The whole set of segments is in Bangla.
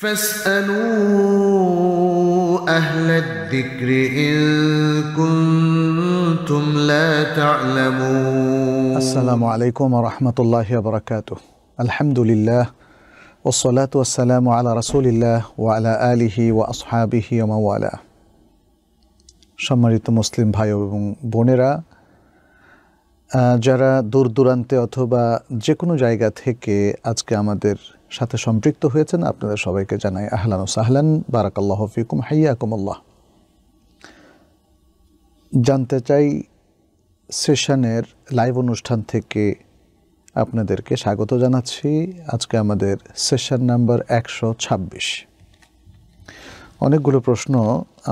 فاسألوا أهل الذكر إن كنتم لا تعلمون السلام عليكم ورحمة الله وبركاته الحمد لله والصلاة والسلام على رسول الله وعلى آله وأصحابه ومن والاه সম্মানিত মুসলিম ভাই এবং বোনেরা যারা দূর দূরান্তে অথবা যে কোনো জায়গা থেকে আজকে আমাদের সাথে সম্পৃক্ত হয়েছেন আপনাদের সবাইকে জানাই আহলান ও সাহলান বারাকাল্লাহ ফিকুম হাইয়াকুমুল্লাহ জানতে চাই সেশনের লাইভ অনুষ্ঠান থেকে আপনাদেরকে স্বাগত জানাচ্ছি আজকে আমাদের সেশন নাম্বার একশো ছাব্বিশ অনেকগুলো প্রশ্ন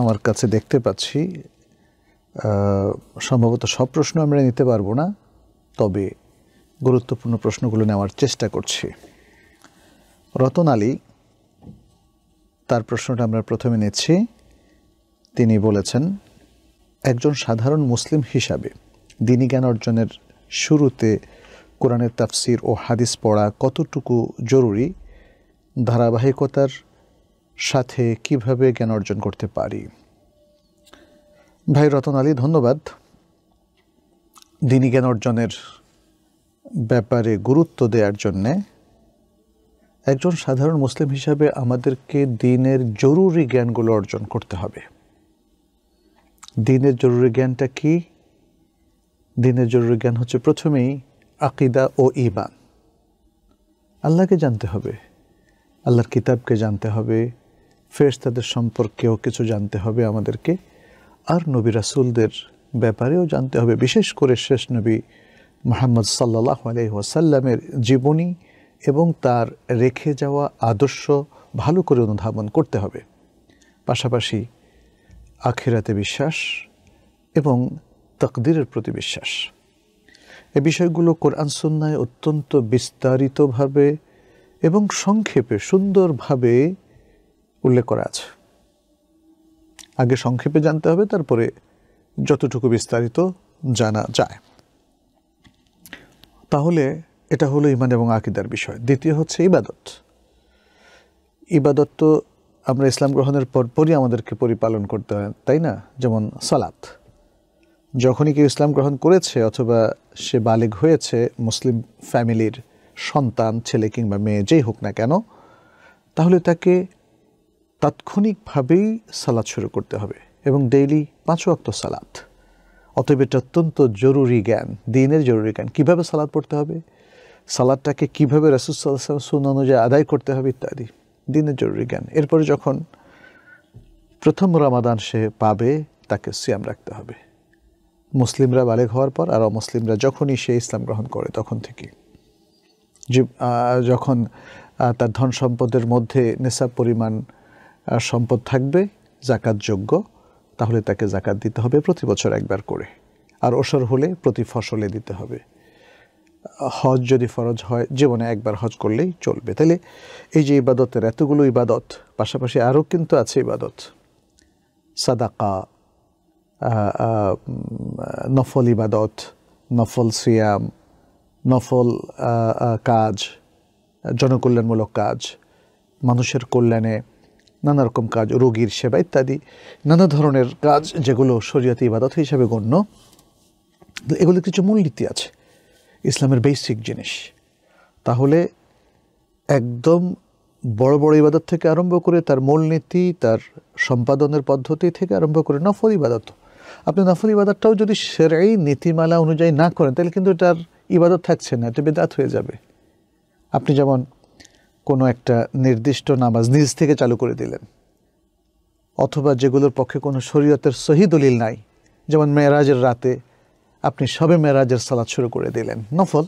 আমার কাছে দেখতে পাচ্ছি সম্ভবত সব প্রশ্ন আমরা নিতে পারবো না তবে গুরুত্বপূর্ণ প্রশ্নগুলো নেওয়ার চেষ্টা করছি রতন আলী তার প্রশ্নটা আমরা প্রথমে নিচ্ছি তিনি বলেছেন একজন সাধারণ মুসলিম হিসাবে দিনী জ্ঞান অর্জনের শুরুতে কোরআনের তাফসির ও হাদিস পড়া কতটুকু জরুরি ধারাবাহিকতার সাথে কিভাবে জ্ঞান অর্জন করতে পারি ভাই রতন আলী ধন্যবাদ দিনী জ্ঞান অর্জনের ব্যাপারে গুরুত্ব দেওয়ার জন্যে একজন সাধারণ মুসলিম হিসাবে আমাদেরকে দিনের জরুরি জ্ঞানগুলো অর্জন করতে হবে দিনের জরুরি জ্ঞানটা কি দিনের জরুরি জ্ঞান হচ্ছে প্রথমেই আকিদা ও ইমান আল্লাহকে জানতে হবে আল্লাহর কিতাবকে জানতে হবে তাদের সম্পর্কেও কিছু জানতে হবে আমাদেরকে আর নবী রাসুলদের ব্যাপারেও জানতে হবে বিশেষ করে শেষ নবী মোহাম্মদ সাল্লাহ আলহি ওয়াসাল্লামের জীবনী এবং তার রেখে যাওয়া আদর্শ ভালো করে অনুধাবন করতে হবে পাশাপাশি আখেরাতে বিশ্বাস এবং তকদিরের প্রতি বিশ্বাস এ বিষয়গুলো কোরআন সন্ন্যায় অত্যন্ত বিস্তারিতভাবে এবং সংক্ষেপে সুন্দরভাবে উল্লেখ করা আছে আগে সংক্ষেপে জানতে হবে তারপরে যতটুকু বিস্তারিত জানা যায় তাহলে এটা হলো ইমান এবং আকিদার বিষয় দ্বিতীয় হচ্ছে ইবাদত ইবাদত তো আমরা ইসলাম গ্রহণের পরপরই আমাদেরকে পরিপালন করতে হয় তাই না যেমন সালাত যখনই কেউ ইসলাম গ্রহণ করেছে অথবা সে বালিগ হয়েছে মুসলিম ফ্যামিলির সন্তান ছেলে কিংবা মেয়ে যেই হোক না কেন তাহলে তাকে তাৎক্ষণিকভাবেই সালাদ শুরু করতে হবে এবং ডেইলি পাঁচ অক্ত সালাদ অতএব এটা অত্যন্ত জরুরি জ্ঞান দিনের জরুরি জ্ঞান কীভাবে সালাদ পড়তে হবে সালাদটাকে কীভাবে রাসুসাল্লাম সুন অনুযায়ী আদায় করতে হবে ইত্যাদি দিনের জরুরি জ্ঞান এরপরে যখন প্রথম রমাদান সে পাবে তাকে সিয়াম রাখতে হবে মুসলিমরা বালেক হওয়ার পর আর অমুসলিমরা যখনই সে ইসলাম গ্রহণ করে তখন থেকে যখন তার ধন সম্পদের মধ্যে নেশা পরিমাণ সম্পদ থাকবে জাকাত যোগ্য তাহলে তাকে জাকাত দিতে হবে প্রতি বছর একবার করে আর ওসর হলে প্রতি ফসলে দিতে হবে হজ যদি ফরজ হয় জীবনে একবার হজ করলেই চলবে তাহলে এই যে ইবাদতের এতগুলো ইবাদত পাশাপাশি আরও কিন্তু আছে ইবাদত সাদাকা নফল ইবাদত নফল সিয়াম নফল কাজ জনকল্যাণমূলক কাজ মানুষের কল্যাণে নানা রকম কাজ রোগীর সেবা ইত্যাদি নানা ধরনের কাজ যেগুলো শরীয়তে ইবাদত হিসাবে গণ্য এগুলো কিছু মূলনীতি আছে ইসলামের বেসিক জিনিস তাহলে একদম বড় বড় ইবাদত থেকে আরম্ভ করে তার মূলনীতি তার সম্পাদনের পদ্ধতি থেকে আরম্ভ করে নফল ইবাদত আপনি নফল ইবাদতটাও যদি সেরাই নীতিমালা অনুযায়ী না করেন তাহলে কিন্তু এটার ইবাদত থাকছে না এটা বেদাত হয়ে যাবে আপনি যেমন কোনো একটা নির্দিষ্ট নামাজ নিজ থেকে চালু করে দিলেন অথবা যেগুলোর পক্ষে কোনো শরীয়তের সহি দলিল নাই যেমন মেয়েরাজের রাতে আপনি সবে মেরাজের সালাদ শুরু করে দিলেন নফল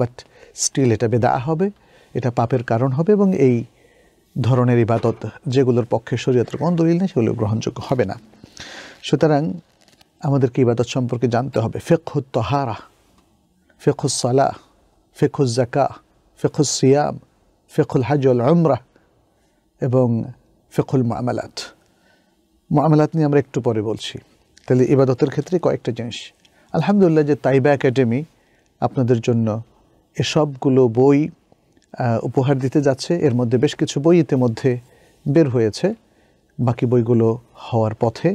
বাট স্টিল এটা বেদা হবে এটা পাপের কারণ হবে এবং এই ধরনের ইবাদত যেগুলোর পক্ষে শরীয়তের কোনো দলিল নেই সেগুলো গ্রহণযোগ্য হবে না সুতরাং আমাদেরকে ইবাদত সম্পর্কে জানতে হবে ফেকহুত তহারা ফেকুস সালাহ ফেকুস জাকা ফেকুস সিয়াম ফেকুল হাজল আমরা এবং ফেকুল মামালাত মামালাত নিয়ে আমরা একটু পরে বলছি তাহলে ইবাদতের ক্ষেত্রে কয়েকটা জিনিস আলহামদুলিল্লাহ যে তাইবা একাডেমি আপনাদের জন্য এসবগুলো বই উপহার দিতে যাচ্ছে এর মধ্যে বেশ কিছু বই ইতিমধ্যে বের হয়েছে বাকি বইগুলো হওয়ার পথে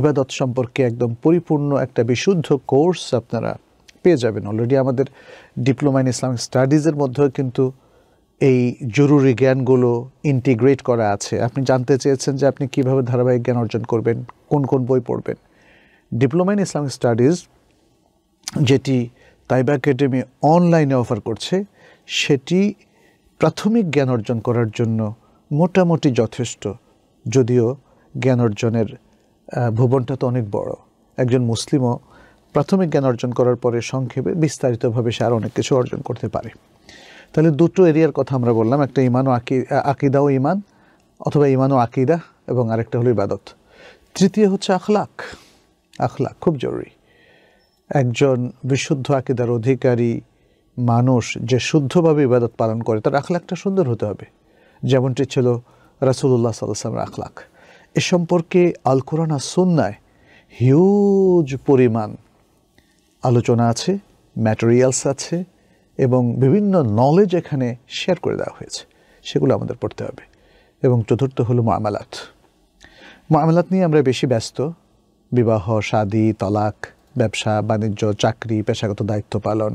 ইবাদত সম্পর্কে একদম পরিপূর্ণ একটা বিশুদ্ধ কোর্স আপনারা পেয়ে যাবেন অলরেডি আমাদের ডিপ্লোমা ইন ইসলামিক স্টাডিজের মধ্যেও কিন্তু এই জরুরি জ্ঞানগুলো ইন্টিগ্রেট করা আছে আপনি জানতে চেয়েছেন যে আপনি কিভাবে ধারাবাহিক জ্ঞান অর্জন করবেন কোন কোন বই পড়বেন ডিপ্লোমা ইন ইসলামিক স্টাডিজ যেটি তাইবা একাডেমি অনলাইনে অফার করছে সেটি প্রাথমিক জ্ঞান অর্জন করার জন্য মোটামুটি যথেষ্ট যদিও জ্ঞান অর্জনের ভুবনটা তো অনেক বড় একজন মুসলিমও প্রাথমিক জ্ঞান অর্জন করার পরে সংক্ষেপে বিস্তারিতভাবে সে আর অনেক কিছু অর্জন করতে পারে তাহলে দুটো এরিয়ার কথা আমরা বললাম একটা ইমান ও আকি আকিদা ও ইমান অথবা ইমান ও আকিদা এবং আরেকটা হলো ইবাদত তৃতীয় হচ্ছে আখলাক আখলা খুব জরুরি একজন বিশুদ্ধ আকিদার অধিকারী মানুষ যে শুদ্ধভাবে ইবাদত পালন করে তার আখলাকটা সুন্দর হতে হবে যেমনটি ছিল রাসুল্লাহ সাল্লামের আখলাক এ সম্পর্কে আল কোরআন সুন্নায় হিউজ পরিমাণ আলোচনা আছে ম্যাটেরিয়ালস আছে এবং বিভিন্ন নলেজ এখানে শেয়ার করে দেওয়া হয়েছে সেগুলো আমাদের পড়তে হবে এবং চতুর্থ হলো মামালাত মামালাত নিয়ে আমরা বেশি ব্যস্ত বিবাহ শাদী তলাক ব্যবসা বাণিজ্য চাকরি পেশাগত দায়িত্ব পালন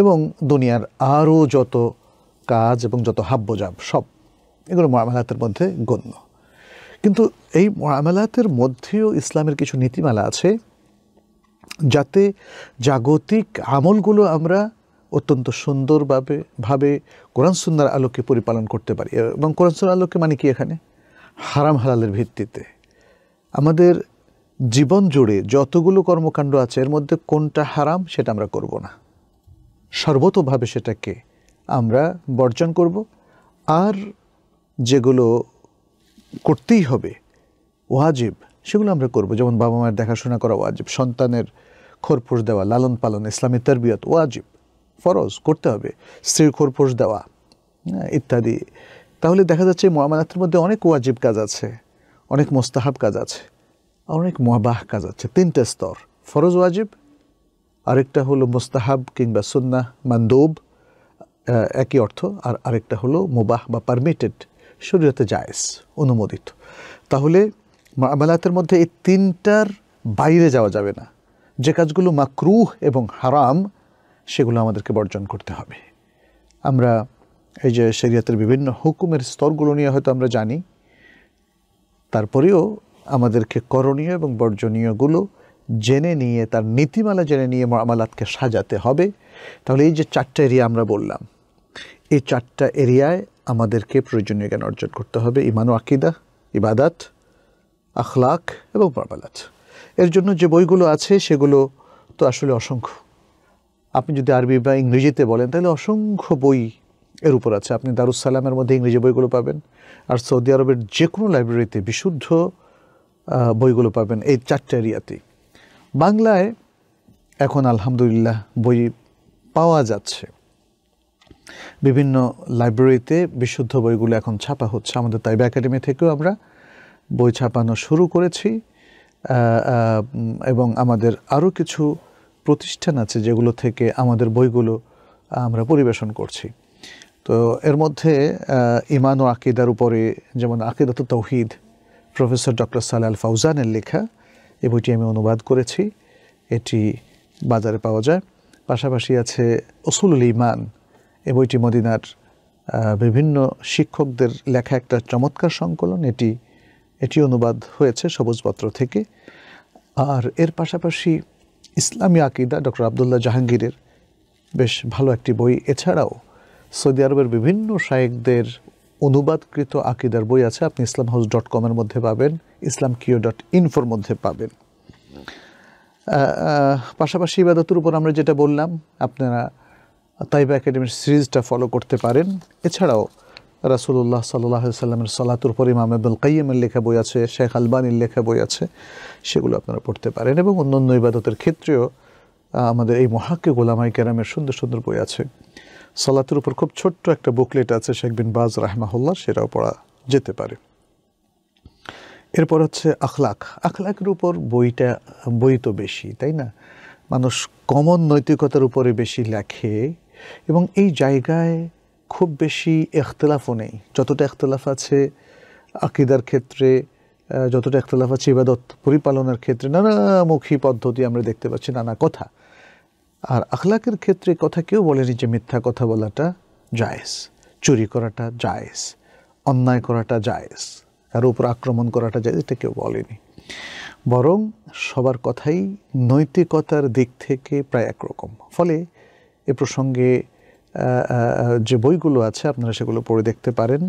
এবং দুনিয়ার আরও যত কাজ এবং যত হাব্যজাব সব এগুলো মরামালাতের মধ্যে গণ্য কিন্তু এই মরামালাতের মধ্যেও ইসলামের কিছু নীতিমালা আছে যাতে জাগতিক আমলগুলো আমরা অত্যন্ত সুন্দরভাবে ভাবে কোরআন সুন্দর আলোকে পরিপালন করতে পারি এবং কোরআন সুন্দর আলোকে মানে কি এখানে হারাম হালালের ভিত্তিতে আমাদের জীবন জুড়ে যতগুলো কর্মকাণ্ড আছে এর মধ্যে কোনটা হারাম সেটা আমরা করব না সর্বতভাবে সেটাকে আমরা বর্জন করব আর যেগুলো করতেই হবে ওয়াজিব সেগুলো আমরা করব যেমন বাবা মায়ের দেখাশোনা করা ওয়াজিব সন্তানের খোরপোষ দেওয়া লালন পালন ইসলামী তরবিয়ত ওয়াজিব ফরজ করতে হবে স্ত্রীর খোরপোষ দেওয়া হ্যাঁ, ইত্যাদি তাহলে দেখা যাচ্ছে মোয়ামালাতের মধ্যে অনেক ওয়াজিব কাজ আছে অনেক মোস্তাহাব কাজ আছে অনেক মহাবাহ কাজ আছে তিনটে স্তর ফরজ ওয়াজিব আরেকটা হলো মোস্তাহাব কিংবা সুন্না মান্দোব একই অর্থ আর আরেকটা হলো মোবাহ বা পারমিটেড শরীরতে জায়েজ অনুমোদিত তাহলে আমালাতের মধ্যে এই তিনটার বাইরে যাওয়া যাবে না যে কাজগুলো মাকরুহ এবং হারাম সেগুলো আমাদেরকে বর্জন করতে হবে আমরা এই যে শরিয়াতের বিভিন্ন হুকুমের স্তরগুলো নিয়ে হয়তো আমরা জানি তারপরেও আমাদেরকে করণীয় এবং বর্জনীয়গুলো জেনে নিয়ে তার নীতিমালা জেনে নিয়ে মামালাতকে সাজাতে হবে তাহলে এই যে চারটা এরিয়া আমরা বললাম এই চারটা এরিয়ায় আমাদেরকে প্রয়োজনীয় জ্ঞান অর্জন করতে হবে ইমানু আকিদা ইবাদাত আখলাক এবং মামালাত এর জন্য যে বইগুলো আছে সেগুলো তো আসলে অসংখ্য আপনি যদি আরবি বা ইংরেজিতে বলেন তাহলে অসংখ্য বই এর উপর আছে আপনি দারুসালামের মধ্যে ইংরেজি বইগুলো পাবেন আর সৌদি আরবের যে কোনো লাইব্রেরিতে বিশুদ্ধ বইগুলো পাবেন এই চারটে এরিয়াতেই বাংলায় এখন আলহামদুলিল্লাহ বই পাওয়া যাচ্ছে বিভিন্ন লাইব্রেরিতে বিশুদ্ধ বইগুলো এখন ছাপা হচ্ছে আমাদের তাইব একাডেমি থেকেও আমরা বই ছাপানো শুরু করেছি এবং আমাদের আরও কিছু প্রতিষ্ঠান আছে যেগুলো থেকে আমাদের বইগুলো আমরা পরিবেশন করছি তো এর মধ্যে ইমান ও আকিদার উপরে যেমন আকিদাত তৌহিদ প্রফেসর ডক্টর সালাল ফাউজানের লেখা এ বইটি আমি অনুবাদ করেছি এটি বাজারে পাওয়া যায় পাশাপাশি আছে অসুলুল ইমান এ বইটি মদিনার বিভিন্ন শিক্ষকদের লেখা একটা চমৎকার সংকলন এটি এটি অনুবাদ হয়েছে সবুজপত্র থেকে আর এর পাশাপাশি ইসলামী আকিদা ডক্টর আবদুল্লাহ জাহাঙ্গীরের বেশ ভালো একটি বই এছাড়াও সৌদি আরবের বিভিন্ন শায়েকদের অনুবাদকৃত আকিদার বই আছে আপনি ইসলাম হাউস ডট কমের মধ্যে পাবেন ইসলাম কিও ডট ইনফোর মধ্যে পাবেন পাশাপাশি ইবাদতের উপর আমরা যেটা বললাম আপনারা তাইবা একাডেমির সিরিজটা ফলো করতে পারেন এছাড়াও রাসুল্লাহ সাল্লাহ সাল্লামের সালাতুর পর ইমাম আব্দুল কাইমের লেখা বই আছে শেখ আলবানির লেখা বই আছে সেগুলো আপনারা পড়তে পারেন এবং অন্য অন্য ইবাদতের ক্ষেত্রেও আমাদের এই মহাক্য গোলামাই কেরামের সুন্দর সুন্দর বই আছে সালাতের উপর খুব ছোট্ট একটা বুকলেট আছে শেখ বিন বাজ রাহমাহুল্লাহ সেটাও পড়া যেতে পারে এরপর হচ্ছে আখলাক আখলাকের উপর বইটা বই তো বেশি তাই না মানুষ কমন নৈতিকতার উপরে বেশি লেখে এবং এই জায়গায় খুব বেশি এখতলাফও নেই যতটা এখতলাফ আছে আকিদার ক্ষেত্রে যতটা একতলাফ আছে ইবাদত পরিপালনের ক্ষেত্রে নানামুখী পদ্ধতি আমরা দেখতে পাচ্ছি নানা কথা আর আখলাকের ক্ষেত্রে কথা কেউ বলেনি যে মিথ্যা কথা বলাটা জায়েজ চুরি করাটা জায়েজ অন্যায় করাটা জায়েজ আর উপর আক্রমণ করাটা যায় এটা কেউ বলেনি বরং সবার কথাই নৈতিকতার দিক থেকে প্রায় একরকম ফলে এ প্রসঙ্গে যে বইগুলো আছে আপনারা সেগুলো পড়ে দেখতে পারেন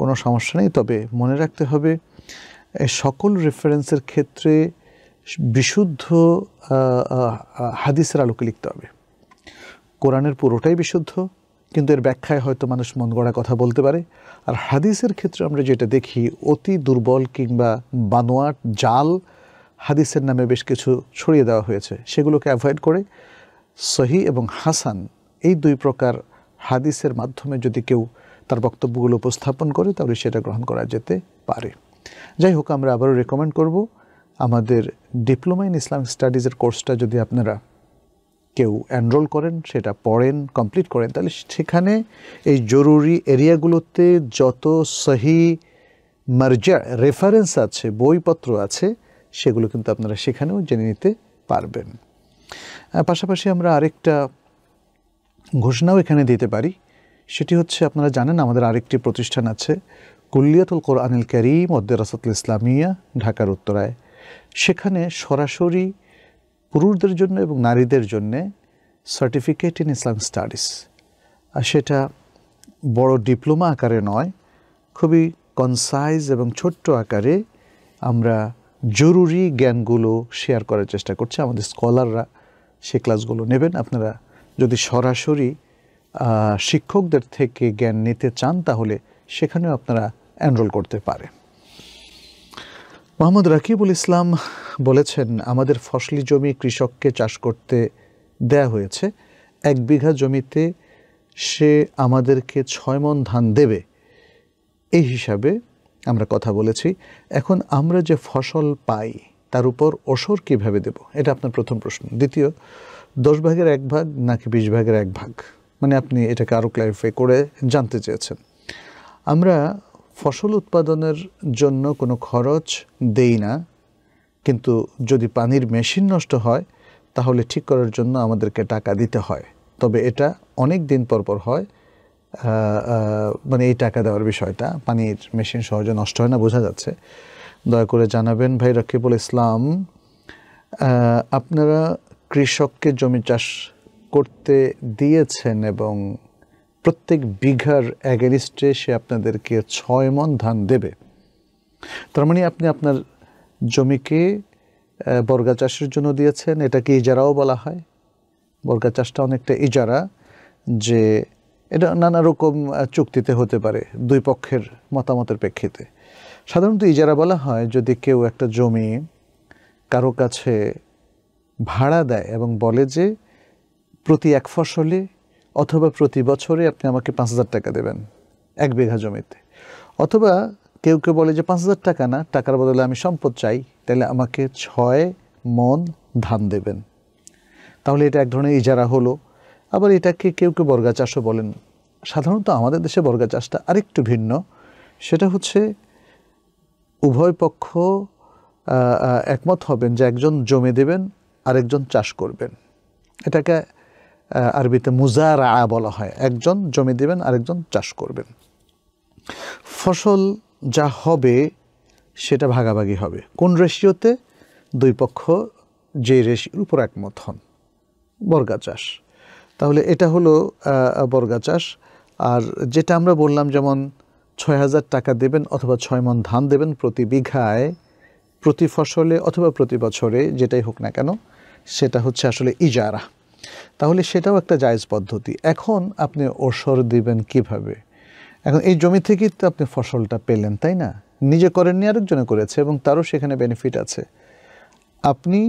কোনো সমস্যা নেই তবে মনে রাখতে হবে সকল রেফারেন্সের ক্ষেত্রে বিশুদ্ধ হাদিসের আলোকে লিখতে হবে কোরআনের পুরোটাই বিশুদ্ধ কিন্তু এর ব্যাখ্যায় হয়তো মানুষ মন গড়া কথা বলতে পারে আর হাদিসের ক্ষেত্রে আমরা যেটা দেখি অতি দুর্বল কিংবা বানোয়াট জাল হাদিসের নামে বেশ কিছু ছড়িয়ে দেওয়া হয়েছে সেগুলোকে অ্যাভয়েড করে সহি এবং হাসান এই দুই প্রকার হাদিসের মাধ্যমে যদি কেউ তার বক্তব্যগুলো উপস্থাপন করে তাহলে সেটা গ্রহণ করা যেতে পারে যাই হোক আমরা আবারও রেকমেন্ড করবো আমাদের ডিপ্লোমা ইন ইসলামিক স্টাডিজের কোর্সটা যদি আপনারা কেউ এনরোল করেন সেটা পড়েন কমপ্লিট করেন তাহলে সেখানে এই জরুরি এরিয়াগুলোতে যত সহি মার্জা রেফারেন্স আছে বইপত্র আছে সেগুলো কিন্তু আপনারা সেখানেও জেনে নিতে পারবেন পাশাপাশি আমরা আরেকটা ঘোষণাও এখানে দিতে পারি সেটি হচ্ছে আপনারা জানেন আমাদের আরেকটি প্রতিষ্ঠান আছে কুল্লিয়াতুল কোরআনিল করিম ওদ্দেরাসাতুল ইসলামিয়া ঢাকার উত্তরায় সেখানে সরাসরি পুরুষদের জন্য এবং নারীদের জন্যে সার্টিফিকেট ইন ইসলাম স্টাডিজ আর সেটা বড় ডিপ্লোমা আকারে নয় খুবই কনসাইজ এবং ছোট্ট আকারে আমরা জরুরি জ্ঞানগুলো শেয়ার করার চেষ্টা করছি আমাদের স্কলাররা সে ক্লাসগুলো নেবেন আপনারা যদি সরাসরি শিক্ষকদের থেকে জ্ঞান নিতে চান তাহলে সেখানেও আপনারা এনরোল করতে পারেন মোহাম্মদ রাকিবুল ইসলাম বলেছেন আমাদের ফসলি জমি কৃষককে চাষ করতে দেয়া হয়েছে এক বিঘা জমিতে সে আমাদেরকে ছয় মন ধান দেবে এই হিসাবে আমরা কথা বলেছি এখন আমরা যে ফসল পাই তার উপর ওসর কীভাবে দেব এটা আপনার প্রথম প্রশ্ন দ্বিতীয় দশ ভাগের এক ভাগ নাকি বিশ ভাগের এক ভাগ মানে আপনি এটাকে আরও ক্লারিফাই করে জানতে চেয়েছেন আমরা ফসল উৎপাদনের জন্য কোনো খরচ দেই না কিন্তু যদি পানির মেশিন নষ্ট হয় তাহলে ঠিক করার জন্য আমাদেরকে টাকা দিতে হয় তবে এটা অনেক দিন পরপর হয় মানে এই টাকা দেওয়ার বিষয়টা পানির মেশিন সহজে নষ্ট হয় না বোঝা যাচ্ছে দয়া করে জানাবেন ভাই রকিবুল ইসলাম আপনারা কৃষককে জমি চাষ করতে দিয়েছেন এবং প্রত্যেক বিঘার অ্যাগেনিস্টে সে আপনাদেরকে ছয় মন ধান দেবে তার মানে আপনি আপনার জমিকে বর্গা চাষের জন্য দিয়েছেন এটাকে ইজারাও বলা হয় বর্গা চাষটা অনেকটা ইজারা যে এটা নানা রকম চুক্তিতে হতে পারে দুই পক্ষের মতামতের প্রেক্ষিতে সাধারণত ইজারা বলা হয় যদি কেউ একটা জমি কারো কাছে ভাড়া দেয় এবং বলে যে প্রতি এক ফসলে অথবা প্রতি বছরে আপনি আমাকে পাঁচ হাজার টাকা দেবেন এক বিঘা জমিতে অথবা কেউ কেউ বলে যে পাঁচ হাজার টাকা না টাকার বদলে আমি সম্পদ চাই তাহলে আমাকে ছয় মন ধান দেবেন তাহলে এটা এক ধরনের ইজারা হলো আবার এটাকে কেউ কেউ বর্গা চাষও বলেন সাধারণত আমাদের দেশে বর্গা চাষটা আরেকটু ভিন্ন সেটা হচ্ছে উভয় পক্ষ একমত হবেন যে একজন জমে দেবেন আরেকজন চাষ করবেন এটাকে আরবিতে মুজারা বলা হয় একজন জমি দেবেন আরেকজন চাষ করবেন ফসল যা হবে সেটা ভাগাভাগি হবে কোন রেশিওতে দুই পক্ষ যে রেশিওর উপর একমত হন বর্গা চাষ তাহলে এটা হলো বর্গা চাষ আর যেটা আমরা বললাম যেমন ছয় হাজার টাকা দেবেন অথবা ছয় মন ধান দেবেন প্রতি বিঘায় প্রতি ফসলে অথবা প্রতি বছরে যেটাই হোক না কেন সেটা হচ্ছে আসলে ইজারা তাহলে সেটাও একটা জায়জ পদ্ধতি এখন আপনি ওসর দিবেন কিভাবে এখন এই জমি থেকেই তো আপনি ফসলটা পেলেন তাই না নিজে করেননি আরেকজনে করেছে এবং তারও সেখানে বেনিফিট আছে আপনি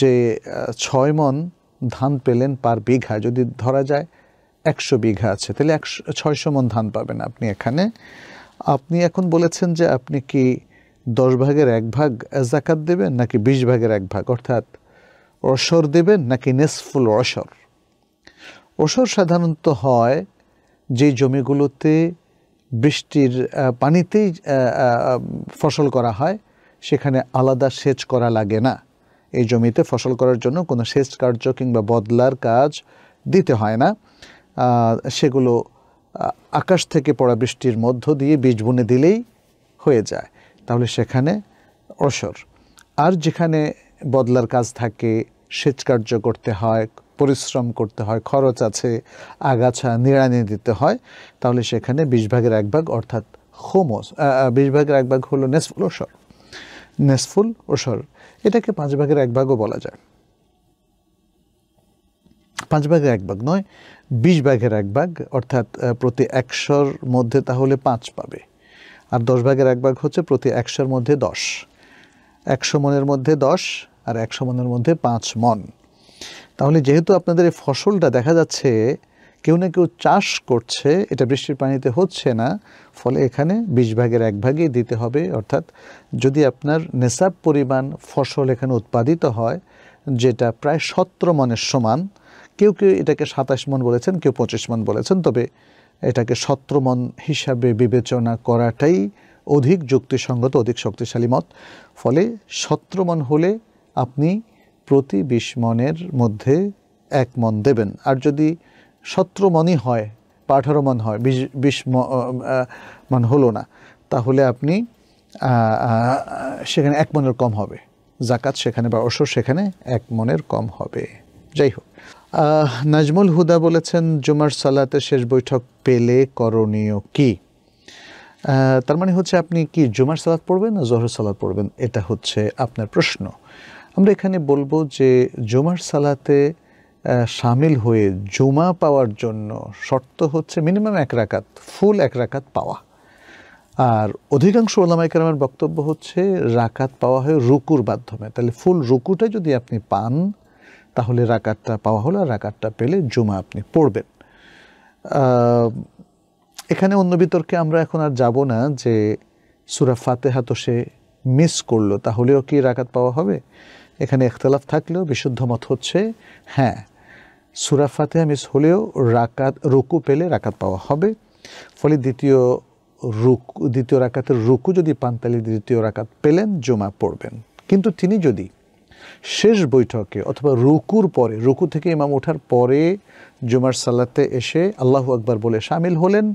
যে ছয় মন ধান পেলেন পার বিঘা যদি ধরা যায় একশো বিঘা আছে তাহলে একশো ছয়শো মন ধান পাবেন আপনি এখানে আপনি এখন বলেছেন যে আপনি কি দশ ভাগের এক ভাগ জাকাত দেবেন নাকি বিশ ভাগের এক ভাগ অর্থাৎ অসর দেবেন নাকি নেসফুল অসর অসর সাধারণত হয় যে জমিগুলোতে বৃষ্টির পানিতেই ফসল করা হয় সেখানে আলাদা সেচ করা লাগে না এই জমিতে ফসল করার জন্য কোনো সেচ কার্য কিংবা বদলার কাজ দিতে হয় না সেগুলো আকাশ থেকে পড়া বৃষ্টির মধ্য দিয়ে বীজ বুনে দিলেই হয়ে যায় তাহলে সেখানে অসর আর যেখানে বদলার কাজ থাকে সেচ কার্য করতে হয় পরিশ্রম করতে হয় খরচ আছে আগাছা নিড়ানি দিতে হয় তাহলে সেখানে বিশ ভাগের এক ভাগ অর্থাৎ হোমোস বিশ ভাগের এক ভাগ হলো নেসফুল ওসর নেসফুল ওসর এটাকে পাঁচ ভাগের এক ভাগও বলা যায় পাঁচ ভাগের এক ভাগ নয় বিশ ভাগের এক ভাগ অর্থাৎ প্রতি একশোর মধ্যে তাহলে পাঁচ পাবে আর দশ ভাগের এক ভাগ হচ্ছে প্রতি একশোর মধ্যে দশ একশো মনের মধ্যে দশ আর একশো মনের মধ্যে পাঁচ মন তাহলে যেহেতু আপনাদের এই ফসলটা দেখা যাচ্ছে কেউ না কেউ চাষ করছে এটা বৃষ্টির পানিতে হচ্ছে না ফলে এখানে বিশ ভাগের এক ভাগেই দিতে হবে অর্থাৎ যদি আপনার নেশাব পরিমাণ ফসল এখানে উৎপাদিত হয় যেটা প্রায় সতেরো মনের সমান কেউ কেউ এটাকে সাতাশ মন বলেছেন কেউ পঁচিশ মন বলেছেন তবে এটাকে সতেরো মন হিসাবে বিবেচনা করাটাই অধিক যুক্তিসঙ্গত অধিক শক্তিশালী মত ফলে সত্রমন হলে আপনি প্রতি বিশ মনের মধ্যে এক মন দেবেন আর যদি সত্রমনই হয় বা আঠারো মন হয় বিশ বিশ মন হলো না তাহলে আপনি সেখানে এক মনের কম হবে জাকাত সেখানে বা অসর সেখানে এক মনের কম হবে যাই হোক নাজমুল হুদা বলেছেন জুমার সালাতে শেষ বৈঠক পেলে করণীয় কী তার মানে হচ্ছে আপনি কি জুমার সালাদ পড়বেন না জহর সালাদ পড়বেন এটা হচ্ছে আপনার প্রশ্ন আমরা এখানে বলবো যে জুমার সালাতে সামিল হয়ে জুমা পাওয়ার জন্য শর্ত হচ্ছে মিনিমাম এক রাকাত ফুল এক রাকাত পাওয়া আর অধিকাংশ ওলামাইকার বক্তব্য হচ্ছে রাকাত পাওয়া হয় রুকুর মাধ্যমে তাহলে ফুল রুকুটা যদি আপনি পান তাহলে রাকাতটা পাওয়া হলো আর রাকাতটা পেলে জুমা আপনি পড়বেন এখানে অন্য বিতর্কে আমরা এখন আর যাব না যে সুরা ফাতে তো সে মিস করলো তাহলেও কি রাকাত পাওয়া হবে এখানে এখতলাফ থাকলেও বিশুদ্ধ মত হচ্ছে হ্যাঁ সুরা ফাতে মিস হলেও রাকাত রুকু পেলে রাকাত পাওয়া হবে ফলে দ্বিতীয় রুকু দ্বিতীয় রাকাতের রুকু যদি পান্তালি দ্বিতীয় রাকাত পেলেন জমা পড়বেন কিন্তু তিনি যদি শেষ বৈঠকে অথবা রুকুর পরে রুকু থেকে ইমাম ওঠার পরে জুমার সাল্লাতে এসে আল্লাহু আকবার বলে সামিল হলেন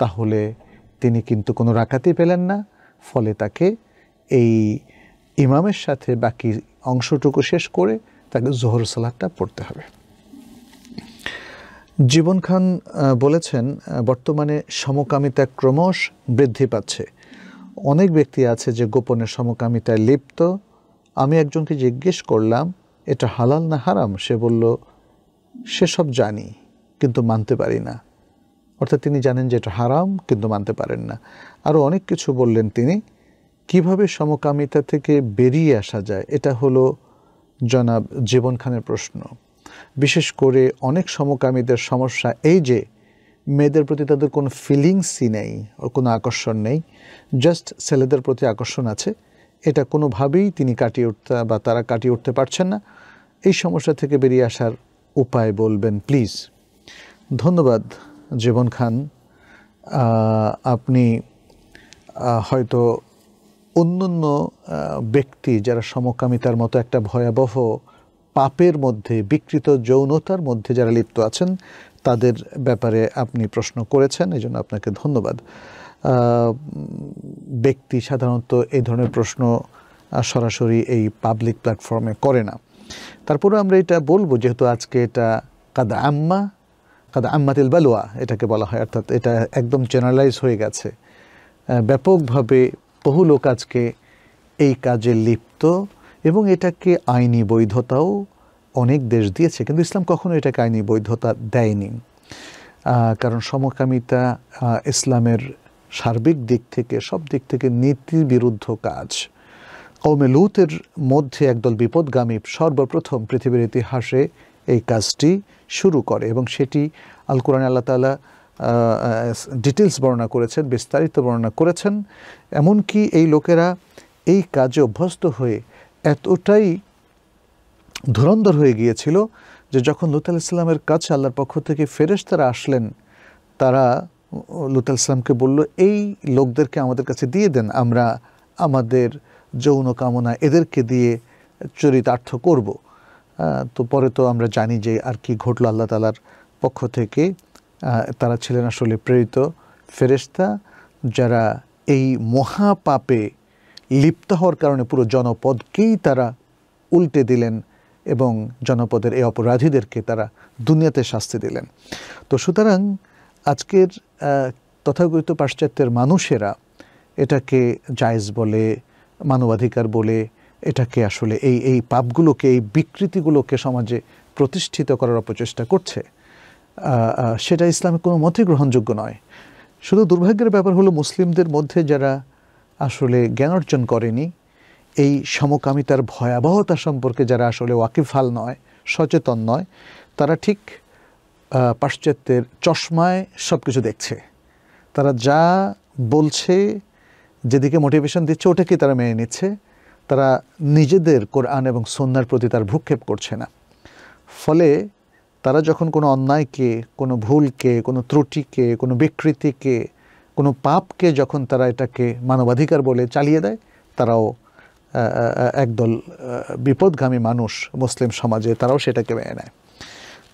তাহলে তিনি কিন্তু কোনো রাকাতি পেলেন না ফলে তাকে এই ইমামের সাথে বাকি অংশটুকু শেষ করে তাকে জোহর সালাদটা পড়তে হবে জীবন খান বলেছেন বর্তমানে সমকামিতা ক্রমশ বৃদ্ধি পাচ্ছে অনেক ব্যক্তি আছে যে গোপনে সমকামিতায় লিপ্ত আমি একজনকে জিজ্ঞেস করলাম এটা হালাল না হারাম সে বলল সেসব জানি কিন্তু মানতে পারি না অর্থাৎ তিনি জানেন যে এটা হারাম কিন্তু মানতে পারেন না আরও অনেক কিছু বললেন তিনি কিভাবে সমকামিতা থেকে বেরিয়ে আসা যায় এটা হলো জনাব জীবন খানের প্রশ্ন বিশেষ করে অনেক সমকামীদের সমস্যা এই যে মেয়েদের প্রতি তাদের কোনো ফিলিংসই নেই কোনো আকর্ষণ নেই জাস্ট ছেলেদের প্রতি আকর্ষণ আছে এটা কোনোভাবেই তিনি কাটিয়ে উঠতে বা তারা কাটিয়ে উঠতে পারছেন না এই সমস্যা থেকে বেরিয়ে আসার উপায় বলবেন প্লিজ ধন্যবাদ জীবন খান আপনি হয়তো অন্য অন্য ব্যক্তি যারা সমকামিতার মতো একটা ভয়াবহ পাপের মধ্যে বিকৃত যৌনতার মধ্যে যারা লিপ্ত আছেন তাদের ব্যাপারে আপনি প্রশ্ন করেছেন এই জন্য আপনাকে ধন্যবাদ ব্যক্তি সাধারণত এই ধরনের প্রশ্ন সরাসরি এই পাবলিক প্ল্যাটফর্মে করে না তারপরে আমরা এটা বলবো যেহেতু আজকে এটা কাদা আম্মা কাদা আম্মা তেল বালুয়া এটাকে বলা হয় অর্থাৎ এটা একদম জেনারেলাইজ হয়ে গেছে ব্যাপকভাবে বহু লোক আজকে এই কাজে লিপ্ত এবং এটাকে আইনি বৈধতাও অনেক দেশ দিয়েছে কিন্তু ইসলাম কখনো এটাকে আইনি বৈধতা দেয়নি কারণ সমকামিতা ইসলামের সার্বিক দিক থেকে সব দিক থেকে নীতি বিরুদ্ধ কাজ কৌমে লুতের মধ্যে একদল বিপদগামী সর্বপ্রথম পৃথিবীর ইতিহাসে এই কাজটি শুরু করে এবং সেটি আল কোরআন আল্লাহ তালা ডিটেলস বর্ণনা করেছেন বিস্তারিত বর্ণনা করেছেন এমনকি এই লোকেরা এই কাজে অভ্যস্ত হয়ে এতটাই ধুরন্ধর হয়ে গিয়েছিল যে যখন লুত ইসলামের কাছে আল্লাহর পক্ষ থেকে তারা আসলেন তারা লুত ইসলামকে বলল এই লোকদেরকে আমাদের কাছে দিয়ে দেন আমরা আমাদের যৌন কামনা এদেরকে দিয়ে চরিতার্থ করব তো পরে তো আমরা জানি যে আর কি ঘটল আল্লাহ তালার পক্ষ থেকে তারা ছিলেন আসলে প্রেরিত ফেরেস্তা যারা এই মহাপাপে লিপ্ত হওয়ার কারণে পুরো জনপদকেই তারা উল্টে দিলেন এবং জনপদের এই অপরাধীদেরকে তারা দুনিয়াতে শাস্তি দিলেন তো সুতরাং আজকের তথাকথিত পাশ্চাত্যের মানুষেরা এটাকে জায়েজ বলে মানবাধিকার বলে এটাকে আসলে এই এই পাপগুলোকে এই বিকৃতিগুলোকে সমাজে প্রতিষ্ঠিত করার অপচেষ্টা করছে সেটা ইসলামের কোনো মতে গ্রহণযোগ্য নয় শুধু দুর্ভাগ্যের ব্যাপার হলো মুসলিমদের মধ্যে যারা আসলে জ্ঞান অর্জন করেনি এই সমকামিতার ভয়াবহতা সম্পর্কে যারা আসলে ওয়াকিফাল নয় সচেতন নয় তারা ঠিক পাশ্চাত্যের চশমায় সব কিছু দেখছে তারা যা বলছে যেদিকে মোটিভেশন দিচ্ছে ওটাকেই তারা মেনে নিচ্ছে তারা নিজেদের কোরআন এবং সন্ন্যার প্রতি তার ভ্রুক্ষেপ করছে না ফলে তারা যখন কোনো অন্যায়কে কোনো ভুলকে কোনো ত্রুটিকে কোনো বিকৃতিকে কোনো পাপকে যখন তারা এটাকে মানবাধিকার বলে চালিয়ে দেয় তারাও একদল বিপদগামী মানুষ মুসলিম সমাজে তারাও সেটাকে মেনে নেয়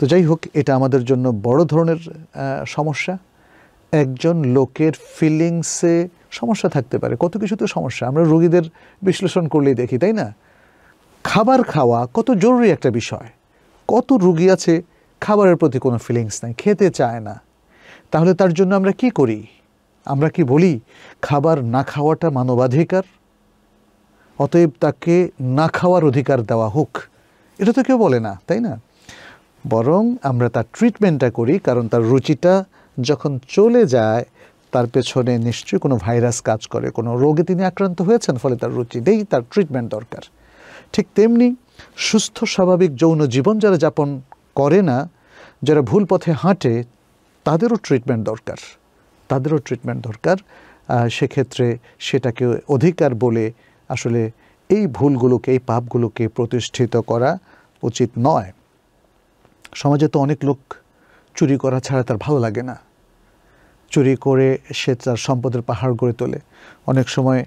তো যাই হোক এটা আমাদের জন্য বড় ধরনের সমস্যা একজন লোকের ফিলিংসে সমস্যা থাকতে পারে কত কিছু তো সমস্যা আমরা রোগীদের বিশ্লেষণ করলেই দেখি তাই না খাবার খাওয়া কত জরুরি একটা বিষয় কত রুগী আছে খাবারের প্রতি কোনো ফিলিংস নাই খেতে চায় না তাহলে তার জন্য আমরা কি করি আমরা কি বলি খাবার না খাওয়াটা মানবাধিকার অতএব তাকে না খাওয়ার অধিকার দেওয়া হোক এটা তো কেউ বলে না তাই না বরং আমরা তার ট্রিটমেন্টটা করি কারণ তার রুচিটা যখন চলে যায় তার পেছনে নিশ্চয়ই কোনো ভাইরাস কাজ করে কোনো রোগে তিনি আক্রান্ত হয়েছেন ফলে তার রুচি দেই তার ট্রিটমেন্ট দরকার ঠিক তেমনি সুস্থ স্বাভাবিক যৌন জীবন যারা যাপন করে না যারা ভুল পথে হাঁটে তাদেরও ট্রিটমেন্ট দরকার তাদেরও ট্রিটমেন্ট দরকার সেক্ষেত্রে সেটাকে অধিকার বলে আসলে এই ভুলগুলোকে এই পাপগুলোকে প্রতিষ্ঠিত করা উচিত নয় সমাজে তো অনেক লোক চুরি করা ছাড়া তার ভালো লাগে না চুরি করে সে তার সম্পদের পাহাড় গড়ে তোলে অনেক সময়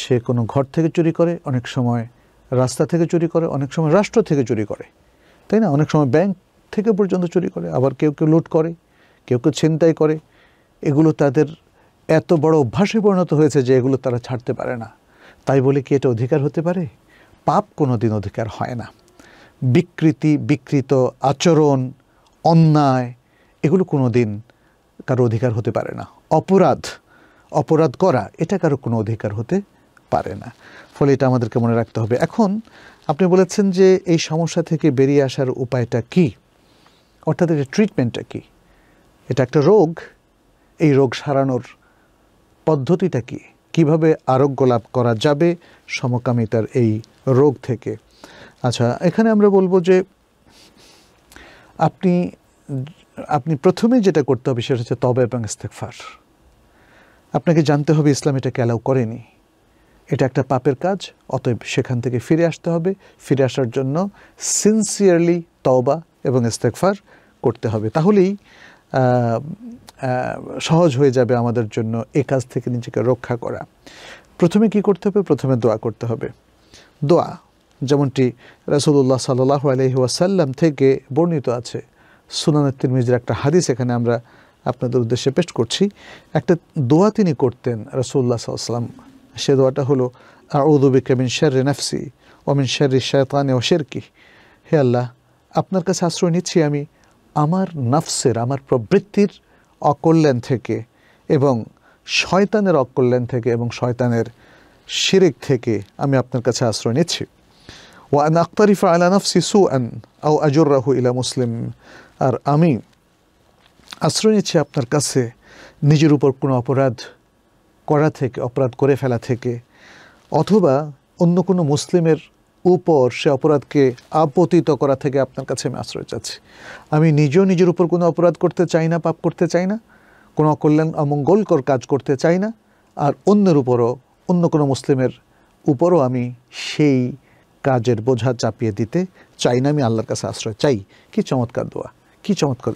সে কোনো ঘর থেকে চুরি করে অনেক সময় রাস্তা থেকে চুরি করে অনেক সময় রাষ্ট্র থেকে চুরি করে তাই না অনেক সময় ব্যাংক থেকে পর্যন্ত চুরি করে আবার কেউ কেউ লুট করে কেউ কেউ ছিনতাই করে এগুলো তাদের এত বড় অভ্যাসে পরিণত হয়েছে যে এগুলো তারা ছাড়তে পারে না তাই বলে কি এটা অধিকার হতে পারে পাপ কোনো দিন অধিকার হয় না বিকৃতি বিকৃত আচরণ অন্যায় এগুলো কোনো দিন কারো অধিকার হতে পারে না অপরাধ অপরাধ করা এটা কারো কোনো অধিকার হতে পারে না ফলে এটা আমাদেরকে মনে রাখতে হবে এখন আপনি বলেছেন যে এই সমস্যা থেকে বেরিয়ে আসার উপায়টা কি অর্থাৎ এটা ট্রিটমেন্টটা কি এটা একটা রোগ এই রোগ সারানোর পদ্ধতিটা কি কিভাবে আরোগ্য লাভ করা যাবে সমকামিতার এই রোগ থেকে আচ্ছা এখানে আমরা বলবো যে আপনি আপনি প্রথমে যেটা করতে হবে সেটা হচ্ছে তবে এবং ইস্তেকফার আপনাকে জানতে হবে ইসলাম এটাকে অ্যালাউ করেনি এটা একটা পাপের কাজ অতএব সেখান থেকে ফিরে আসতে হবে ফিরে আসার জন্য সিনসিয়ারলি তওবা এবং ইস্তেকফার করতে হবে তাহলেই সহজ হয়ে যাবে আমাদের জন্য এ কাজ থেকে নিজেকে রক্ষা করা প্রথমে কি করতে হবে প্রথমে দোয়া করতে হবে দোয়া যেমনটি রসুল্লাহ সাল্লাহ আলহি ওয়াসাল্লাম থেকে বর্ণিত আছে সুনানের তিরমিজের একটা হাদিস এখানে আমরা আপনাদের উদ্দেশ্যে পেশ করছি একটা দোয়া তিনি করতেন রসুল্লাহ সাল্লাম সে দোয়াটা হলো আউদুবিকা মিন শের নাফসি অমিন শের শেতানে ও শেরকি হে আল্লাহ আপনার কাছে আশ্রয় নিচ্ছি আমি আমার নাফসের আমার প্রবৃত্তির অকল্যাণ থেকে এবং শয়তানের অকল্যাণ থেকে এবং শয়তানের শিরিক থেকে আমি আপনার কাছে আশ্রয় নিচ্ছি ওয়ান أقترف على نفسي سوءا أو أجره إلى রাহু ইলা মুসলিম আর আমি আশ্রয় নিচ্ছি আপনার কাছে নিজের উপর কোনো অপরাধ করা থেকে অপরাধ করে ফেলা থেকে অথবা অন্য কোনো মুসলিমের উপর সে অপরাধকে আপতিত করা থেকে আপনার কাছে আমি আশ্রয় চাচ্ছি আমি নিজেও নিজের উপর কোনো অপরাধ করতে চাই না পাপ করতে চাই না কোনো অকল্যাণ অমঙ্গলকর কাজ করতে চাই না আর অন্যের উপরও অন্য কোনো মুসলিমের উপরও আমি সেই কাজের বোঝা চাপিয়ে দিতে চাই না আমি আল্লাহর কাছে আশ্রয় চাই কি চমৎকার দোয়া কি চমৎকার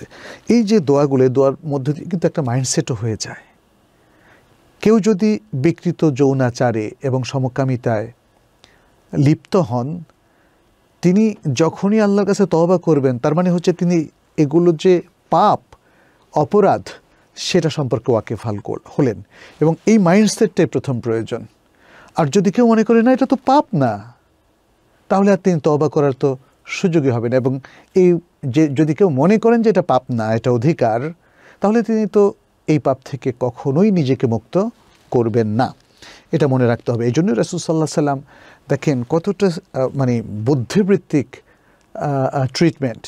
এই যে দোয়াগুলো দোয়ার মধ্যে দিয়ে কিন্তু একটা মাইন্ডসেটও হয়ে যায় কেউ যদি বিকৃত যৌনাচারে এবং সমকামিতায় লিপ্ত হন তিনি যখনই আল্লাহর কাছে তবা করবেন তার মানে হচ্ছে তিনি এগুলো যে পাপ অপরাধ সেটা সম্পর্কে ওয়াকিফাল হলেন এবং এই মাইন্ডসেটটাই প্রথম প্রয়োজন আর যদি কেউ মনে করে না এটা তো পাপ না তাহলে আর তিনি তবা করার তো সুযোগই হবেন এবং এই যে যদি কেউ মনে করেন যে এটা পাপ না এটা অধিকার তাহলে তিনি তো এই পাপ থেকে কখনোই নিজেকে মুক্ত করবেন না এটা মনে রাখতে হবে এই জন্য রাসুলসাল্লাহ সাল্লাম দেখেন কতটা মানে বুদ্ধিবৃত্তিক ট্রিটমেন্ট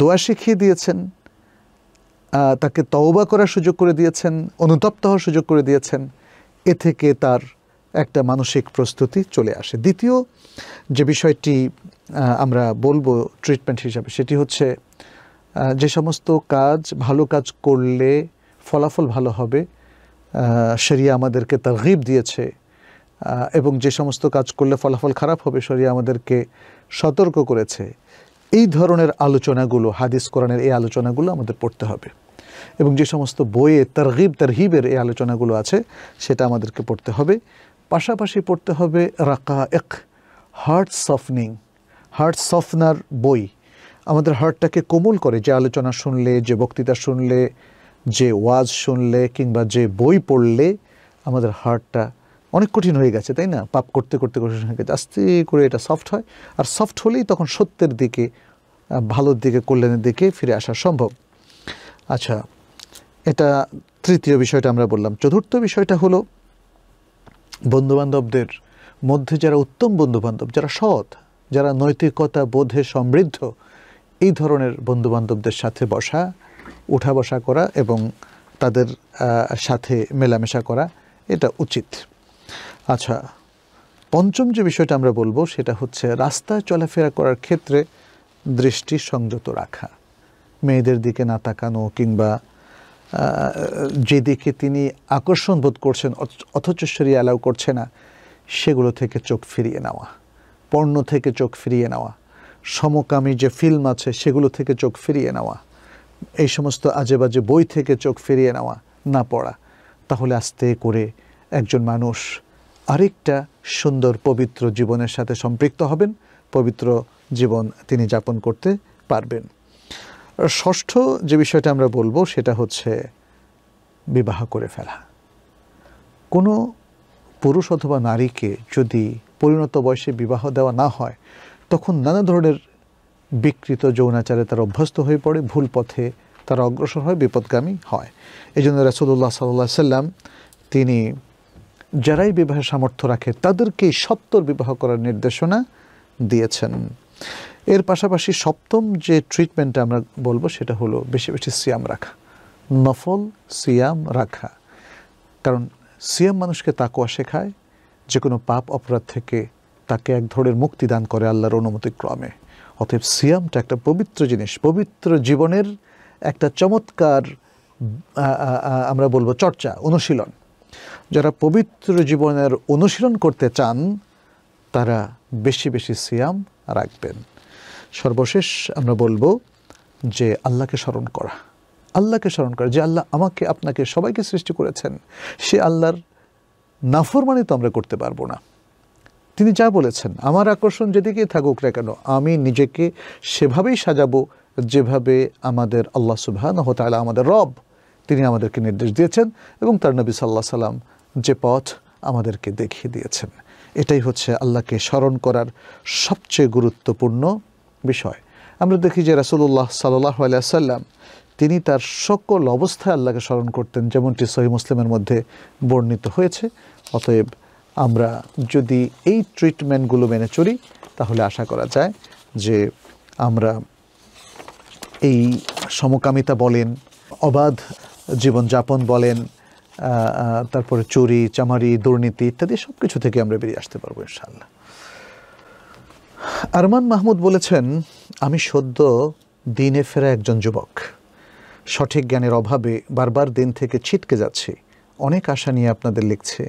দোয়া শিখিয়ে দিয়েছেন তাকে তওবা করার সুযোগ করে দিয়েছেন অনুতপ্ত হওয়ার সুযোগ করে দিয়েছেন এ থেকে তার একটা মানসিক প্রস্তুতি চলে আসে দ্বিতীয় যে বিষয়টি আমরা বলবো ট্রিটমেন্ট হিসাবে সেটি হচ্ছে যে সমস্ত কাজ ভালো কাজ করলে ফলাফল ভালো হবে সেরিয়া আমাদেরকে তারগিব দিয়েছে এবং যে সমস্ত কাজ করলে ফলাফল খারাপ হবে সরিয়া আমাদেরকে সতর্ক করেছে এই ধরনের আলোচনাগুলো হাদিস কোরআনের এই আলোচনাগুলো আমাদের পড়তে হবে এবং যে সমস্ত বইয়ে তারগিব তারহিবের এই আলোচনাগুলো আছে সেটা আমাদেরকে পড়তে হবে পাশাপাশি পড়তে হবে রাকা এক হার্ট সফনিং হার্ট সফনার বই আমাদের হার্টটাকে কোমল করে যে আলোচনা শুনলে যে বক্তৃতা শুনলে যে ওয়াজ শুনলে কিংবা যে বই পড়লে আমাদের হার্টটা অনেক কঠিন হয়ে গেছে তাই না পাপ করতে করতে কঠিন হয়ে গেছে আস্তে করে এটা সফট হয় আর সফট হলেই তখন সত্যের দিকে ভালোর দিকে কল্যাণের দিকে ফিরে আসা সম্ভব আচ্ছা এটা তৃতীয় বিষয়টা আমরা বললাম চতুর্থ বিষয়টা হলো বন্ধুবান্ধবদের মধ্যে যারা উত্তম বন্ধুবান্ধব যারা সৎ যারা নৈতিকতা বোধে সমৃদ্ধ এই ধরনের বন্ধুবান্ধবদের সাথে বসা উঠা বসা করা এবং তাদের সাথে মেলামেশা করা এটা উচিত আচ্ছা পঞ্চম যে বিষয়টা আমরা বলবো সেটা হচ্ছে রাস্তায় চলাফেরা করার ক্ষেত্রে দৃষ্টি সংযত রাখা মেয়েদের দিকে না তাকানো কিংবা যেদিকে তিনি আকর্ষণ বোধ করছেন অথচ সেরিয়া অ্যালাউ করছে না সেগুলো থেকে চোখ ফিরিয়ে নেওয়া পণ্য থেকে চোখ ফিরিয়ে নেওয়া সমকামী যে ফিল্ম আছে সেগুলো থেকে চোখ ফিরিয়ে নেওয়া এই সমস্ত আজেবাজে বই থেকে চোখ ফিরিয়ে নেওয়া না পড়া তাহলে আস্তে করে একজন মানুষ আরেকটা সুন্দর পবিত্র জীবনের সাথে সম্পৃক্ত হবেন পবিত্র জীবন তিনি যাপন করতে পারবেন ষষ্ঠ যে বিষয়টা আমরা বলবো সেটা হচ্ছে বিবাহ করে ফেলা কোনো পুরুষ অথবা নারীকে যদি পরিণত বয়সে বিবাহ দেওয়া না হয় তখন নানা ধরনের বিকৃত যৌনাচারে তারা অভ্যস্ত হয়ে পড়ে ভুল পথে তারা অগ্রসর হয় বিপদগামী হয় এই জন্য রাসুল্লাহ সাল্লাহ সাল্লাম তিনি যারাই বিবাহের সামর্থ্য রাখে তাদেরকেই সত্তর বিবাহ করার নির্দেশনা দিয়েছেন এর পাশাপাশি সপ্তম যে ট্রিটমেন্টটা আমরা বলবো সেটা হলো বেশি বেশি সিয়াম রাখা নফল সিয়াম রাখা কারণ সিয়াম মানুষকে তাকোয়া শেখায় যে কোনো পাপ অপরাধ থেকে তাকে এক ধরনের মুক্তি দান করে আল্লাহর অনুমতিক্রমে অতএব সিয়ামটা একটা পবিত্র জিনিস পবিত্র জীবনের একটা চমৎকার আমরা বলবো চর্চা অনুশীলন যারা পবিত্র জীবনের অনুশীলন করতে চান তারা বেশি বেশি সিয়াম রাখবেন সর্বশেষ আমরা বলবো যে আল্লাহকে স্মরণ করা আল্লাহকে স্মরণ করে যে আল্লাহ আমাকে আপনাকে সবাইকে সৃষ্টি করেছেন সে আল্লাহর নাফরমানি তো আমরা করতে পারবো না তিনি যা বলেছেন আমার আকর্ষণ যেদিকেই থাকুক না কেন আমি নিজেকে সেভাবেই সাজাবো যেভাবে আমাদের আল্লাহ সুবাহান তালা আমাদের রব তিনি আমাদেরকে নির্দেশ দিয়েছেন এবং তার নবী সাল্লাহ সাল্লাম যে পথ আমাদেরকে দেখিয়ে দিয়েছেন এটাই হচ্ছে আল্লাহকে স্মরণ করার সবচেয়ে গুরুত্বপূর্ণ বিষয় আমরা দেখি যে রাসুল্লাহ সাল্লাহ আলিয়া সাল্লাম তিনি তার সকল অবস্থায় আল্লাহকে স্মরণ করতেন যেমনটি সহি মুসলিমের মধ্যে বর্ণিত হয়েছে অতএব আমরা যদি এই ট্রিটমেন্টগুলো মেনে চলি তাহলে আশা করা যায় যে আমরা এই সমকামিতা বলেন অবাধ জীবনযাপন বলেন তারপরে চুরি চামারি দুর্নীতি ইত্যাদি সব কিছু থেকে আমরা বেরিয়ে আসতে পারবো ইনশাল্লাহ আরমান মাহমুদ বলেছেন আমি সদ্য দিনে ফেরা একজন যুবক সঠিক জ্ঞানের অভাবে বারবার দিন থেকে ছিটকে যাচ্ছি অনেক আশা নিয়ে আপনাদের লিখছে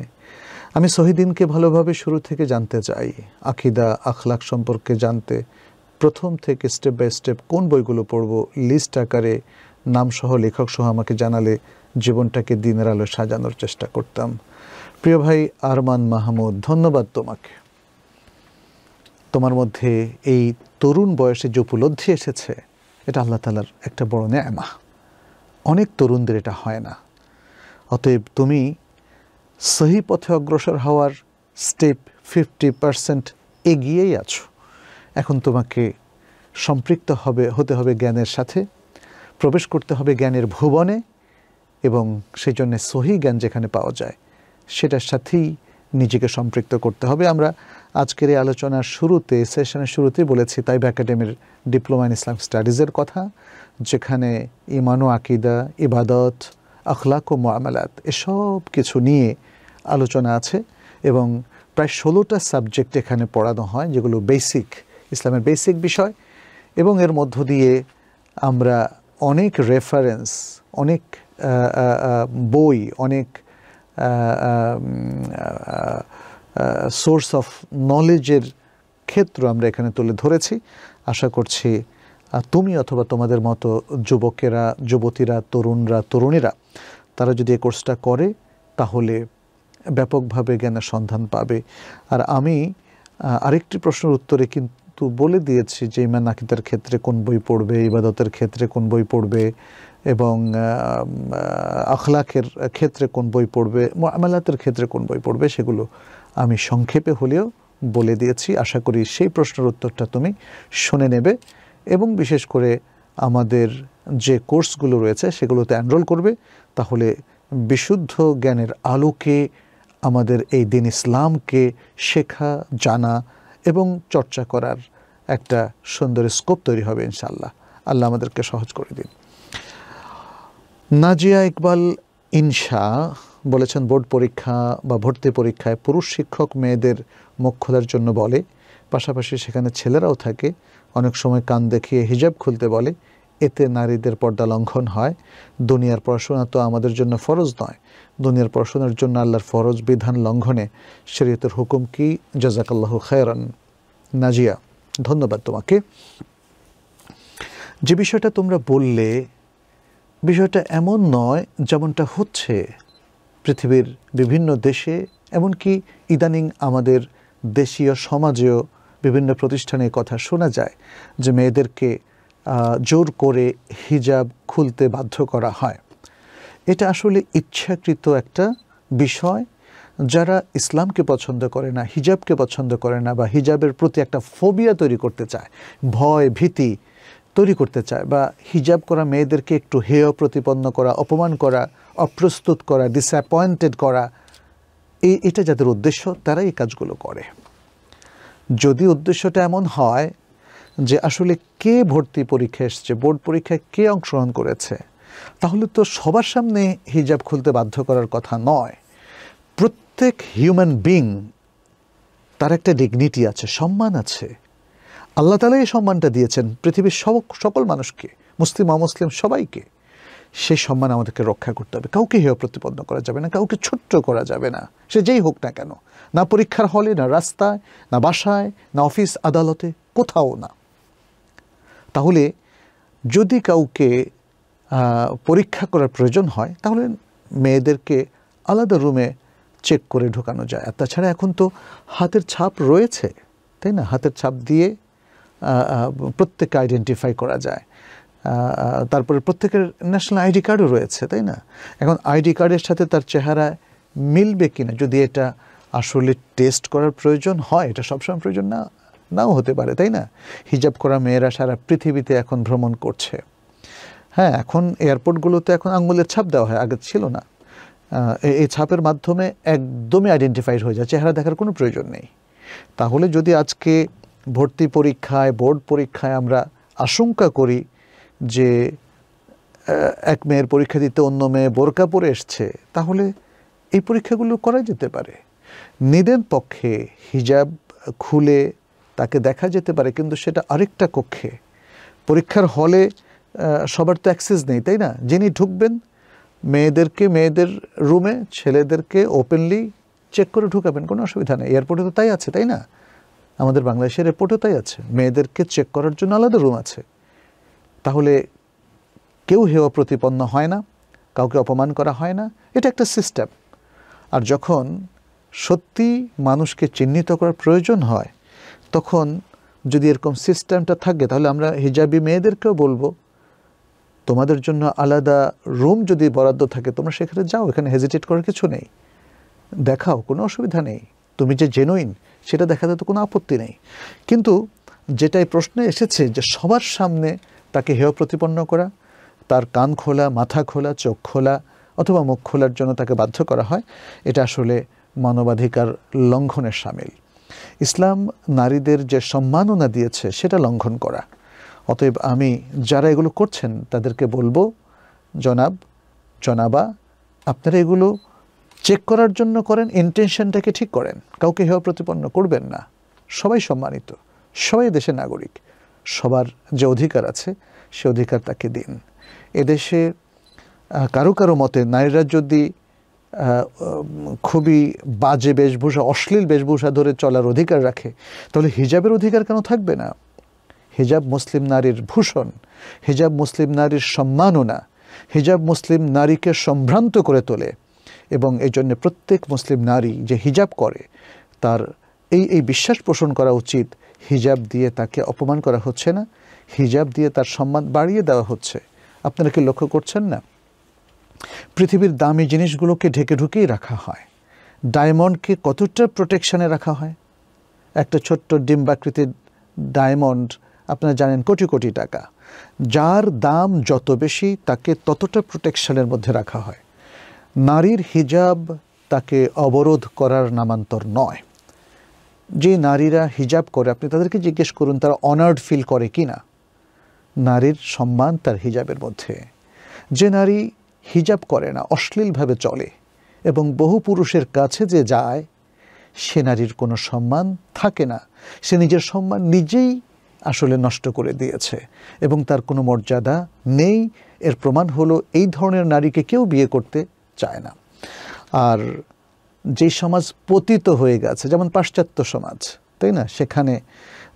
আমি শহীদিনকে ভালোভাবে শুরু থেকে জানতে চাই আকিদা আখলাক সম্পর্কে জানতে প্রথম থেকে স্টেপ বাই স্টেপ কোন বইগুলো পড়ব লিস্ট আকারে নামসহ লেখকসহ আমাকে জানালে জীবনটাকে দিনের আলো সাজানোর চেষ্টা করতাম প্রিয় ভাই আরমান মাহমুদ ধন্যবাদ তোমাকে তোমার মধ্যে এই তরুণ বয়সে যে উপলব্ধি এসেছে এটা আল্লাহ তালার একটা বড় মাহ অনেক তরুণদের এটা হয় না অতএব তুমি সহি পথে অগ্রসর হওয়ার স্টেপ ফিফটি পারসেন্ট এগিয়েই আছো এখন তোমাকে সম্পৃক্ত হবে হতে হবে জ্ঞানের সাথে প্রবেশ করতে হবে জ্ঞানের ভুবনে এবং সেই জন্যে সহি জ্ঞান যেখানে পাওয়া যায় সেটার সাথেই নিজেকে সম্পৃক্ত করতে হবে আমরা আজকের এই আলোচনার শুরুতে সেশনের শুরুতে বলেছি তাইব একাডেমির ডিপ্লোমা ইন ইসলাম স্টাডিজের কথা যেখানে ইমানু আকিদা ইবাদত আখলাক ও মামালাত এসব কিছু নিয়ে আলোচনা আছে এবং প্রায় ষোলোটা সাবজেক্ট এখানে পড়ানো হয় যেগুলো বেসিক ইসলামের বেসিক বিষয় এবং এর মধ্য দিয়ে আমরা অনেক রেফারেন্স অনেক বই অনেক সোর্স অফ নলেজের ক্ষেত্র আমরা এখানে তুলে ধরেছি আশা করছি তুমি অথবা তোমাদের মতো যুবকেরা যুবতীরা তরুণরা তরুণীরা তারা যদি এই কোর্সটা করে তাহলে ব্যাপকভাবে জ্ঞানের সন্ধান পাবে আর আমি আরেকটি প্রশ্নের উত্তরে কিন্তু বলে দিয়েছি যে ইমান আকিদার ক্ষেত্রে কোন বই পড়বে ইবাদতের ক্ষেত্রে কোন বই পড়বে এবং আখলাখের ক্ষেত্রে কোন বই পড়বে মালাতের ক্ষেত্রে কোন বই পড়বে সেগুলো আমি সংক্ষেপে হলেও বলে দিয়েছি আশা করি সেই প্রশ্নের উত্তরটা তুমি শুনে নেবে এবং বিশেষ করে আমাদের যে কোর্সগুলো রয়েছে সেগুলোতে অ্যানরোল করবে তাহলে বিশুদ্ধ জ্ঞানের আলোকে আমাদের এই দিন ইসলামকে শেখা জানা এবং চর্চা করার একটা সুন্দর স্কোপ তৈরি হবে ইনশাল্লাহ আল্লাহ আমাদেরকে সহজ করে দিন নাজিয়া ইকবাল ইনশা বলেছেন বোর্ড পরীক্ষা বা ভর্তি পরীক্ষায় পুরুষ শিক্ষক মেয়েদের মুখ খোলার জন্য বলে পাশাপাশি সেখানে ছেলেরাও থাকে অনেক সময় কান দেখিয়ে হিজাব খুলতে বলে এতে নারীদের পর্দা লঙ্ঘন হয় দুনিয়ার পড়াশোনা তো আমাদের জন্য ফরজ নয় দুনিয়ার পড়াশোনার জন্য আল্লাহর ফরজ বিধান লঙ্ঘনে শরীয়তের হুকুম কি জাজাকাল্লাহ খায়রান নাজিয়া ধন্যবাদ তোমাকে যে বিষয়টা তোমরা বললে বিষয়টা এমন নয় যেমনটা হচ্ছে পৃথিবীর বিভিন্ন দেশে এমনকি ইদানিং আমাদের দেশীয় সমাজেও বিভিন্ন প্রতিষ্ঠানে কথা শোনা যায় যে মেয়েদেরকে জোর করে হিজাব খুলতে বাধ্য করা হয় এটা আসলে ইচ্ছাকৃত একটা বিষয় যারা ইসলামকে পছন্দ করে না হিজাবকে পছন্দ করে না বা হিজাবের প্রতি একটা ফোবিয়া তৈরি করতে চায় ভয় ভীতি তৈরি করতে চায় বা হিজাব করা মেয়েদেরকে একটু হেয় প্রতিপন্ন করা অপমান করা অপ্রস্তুত করা ডিসঅ্যাপয়েন্টেড করা এই এটা যাদের উদ্দেশ্য তারা এই কাজগুলো করে যদি উদ্দেশ্যটা এমন হয় যে আসলে কে ভর্তি পরীক্ষা এসছে বোর্ড পরীক্ষায় কে অংশগ্রহণ করেছে তাহলে তো সবার সামনে হিজাব খুলতে বাধ্য করার কথা নয় প্রত্যেক হিউম্যান বিং তার একটা ডিগনিটি আছে সম্মান আছে আল্লাহ তালা এই সম্মানটা দিয়েছেন পৃথিবীর সব সকল মানুষকে মুসলিম অমুসলিম সবাইকে সেই সম্মান আমাদেরকে রক্ষা করতে হবে কাউকে হেয় প্রতিপন্ন করা যাবে না কাউকে ছোট্ট করা যাবে না সে যেই হোক না কেন না পরীক্ষার হলে না রাস্তায় না বাসায় না অফিস আদালতে কোথাও না তাহলে যদি কাউকে পরীক্ষা করার প্রয়োজন হয় তাহলে মেয়েদেরকে আলাদা রুমে চেক করে ঢোকানো যায় আর তাছাড়া এখন তো হাতের ছাপ রয়েছে তাই না হাতের ছাপ দিয়ে প্রত্যেককে আইডেন্টিফাই করা যায় তারপরে প্রত্যেকের ন্যাশনাল আইডি কার্ডও রয়েছে তাই না এখন আইডি কার্ডের সাথে তার চেহারা মিলবে কি না যদি এটা আসলে টেস্ট করার প্রয়োজন হয় এটা সবসময় প্রয়োজন না নাও হতে পারে তাই না হিজাব করা মেয়েরা সারা পৃথিবীতে এখন ভ্রমণ করছে হ্যাঁ এখন এয়ারপোর্টগুলোতে এখন আঙ্গুলের ছাপ দেওয়া হয় আগে ছিল না এই ছাপের মাধ্যমে একদমই আইডেন্টিফাইড হয়ে যায় চেহারা দেখার কোনো প্রয়োজন নেই তাহলে যদি আজকে ভর্তি পরীক্ষায় বোর্ড পরীক্ষায় আমরা আশঙ্কা করি যে এক মেয়ের পরীক্ষা দিতে অন্য মেয়ে বোরকা পরে এসছে তাহলে এই পরীক্ষাগুলো করা যেতে পারে নিদের পক্ষে হিজাব খুলে তাকে দেখা যেতে পারে কিন্তু সেটা আরেকটা কক্ষে পরীক্ষার হলে সবার তো অ্যাক্সেস নেই তাই না যিনি ঢুকবেন মেয়েদেরকে মেয়েদের রুমে ছেলেদেরকে ওপেনলি চেক করে ঢুকাবেন কোনো অসুবিধা নেই এয়ারপোর্টে তো তাই আছে তাই না আমাদের বাংলাদেশের রেপোর্টে তাই আছে মেয়েদেরকে চেক করার জন্য আলাদা রুম আছে তাহলে কেউ হেয় প্রতিপন্ন হয় না কাউকে অপমান করা হয় না এটা একটা সিস্টেম আর যখন সত্যি মানুষকে চিহ্নিত করার প্রয়োজন হয় তখন যদি এরকম সিস্টেমটা থাকে তাহলে আমরা হিজাবি মেয়েদেরকেও বলবো তোমাদের জন্য আলাদা রুম যদি বরাদ্দ থাকে তোমরা সেখানে যাও এখানে হেজিটেট করার কিছু নেই দেখাও কোনো অসুবিধা নেই তুমি যে জেনুইন সেটা দেখাতে তো কোনো আপত্তি নেই কিন্তু যেটাই প্রশ্নে এসেছে যে সবার সামনে তাকে হেয় প্রতিপন্ন করা তার কান খোলা মাথা খোলা চোখ খোলা অথবা মুখ খোলার জন্য তাকে বাধ্য করা হয় এটা আসলে মানবাধিকার লঙ্ঘনের সামিল ইসলাম নারীদের যে সম্মাননা দিয়েছে সেটা লঙ্ঘন করা অতএব আমি যারা এগুলো করছেন তাদেরকে বলবো জনাব জনাবা আপনারা এগুলো চেক করার জন্য করেন ইন্টেনশনটাকে ঠিক করেন কাউকে হেয় প্রতিপন্ন করবেন না সবাই সম্মানিত সবাই দেশের নাগরিক সবার যে অধিকার আছে সে অধিকার তাকে দিন এদেশে কারো কারো মতে নারীরা যদি খুবই বাজে বেশভূষা অশ্লীল বেশভূষা ধরে চলার অধিকার রাখে তাহলে হিজাবের অধিকার কেন থাকবে না হিজাব মুসলিম নারীর ভূষণ হিজাব মুসলিম নারীর সম্মাননা হিজাব মুসলিম নারীকে সম্ভ্রান্ত করে তোলে এবং এই জন্য প্রত্যেক মুসলিম নারী যে হিজাব করে তার এই এই বিশ্বাস পোষণ করা উচিত হিজাব দিয়ে তাকে অপমান করা হচ্ছে না হিজাব দিয়ে তার সম্মান বাড়িয়ে দেওয়া হচ্ছে আপনারা কি লক্ষ্য করছেন না পৃথিবীর দামি জিনিসগুলোকে ঢেকে ঢুকেই রাখা হয় ডায়মন্ডকে কতটা প্রোটেকশানে রাখা হয় একটা ছোট্ট ডিম্বাকৃতির ডায়মন্ড আপনারা জানেন কোটি কোটি টাকা যার দাম যত বেশি তাকে ততটা প্রোটেকশনের মধ্যে রাখা হয় নারীর হিজাব তাকে অবরোধ করার নামান্তর নয় যে নারীরা হিজাব করে আপনি তাদেরকে জিজ্ঞেস করুন তারা অনার্ড ফিল করে কি না নারীর সম্মান তার হিজাবের মধ্যে যে নারী হিজাব করে না অশ্লীলভাবে চলে এবং বহু পুরুষের কাছে যে যায় সে নারীর কোনো সম্মান থাকে না সে নিজের সম্মান নিজেই আসলে নষ্ট করে দিয়েছে এবং তার কোনো মর্যাদা নেই এর প্রমাণ হলো এই ধরনের নারীকে কেউ বিয়ে করতে চায় না আর যে সমাজ পতিত হয়ে গেছে যেমন পাশ্চাত্য সমাজ তাই না সেখানে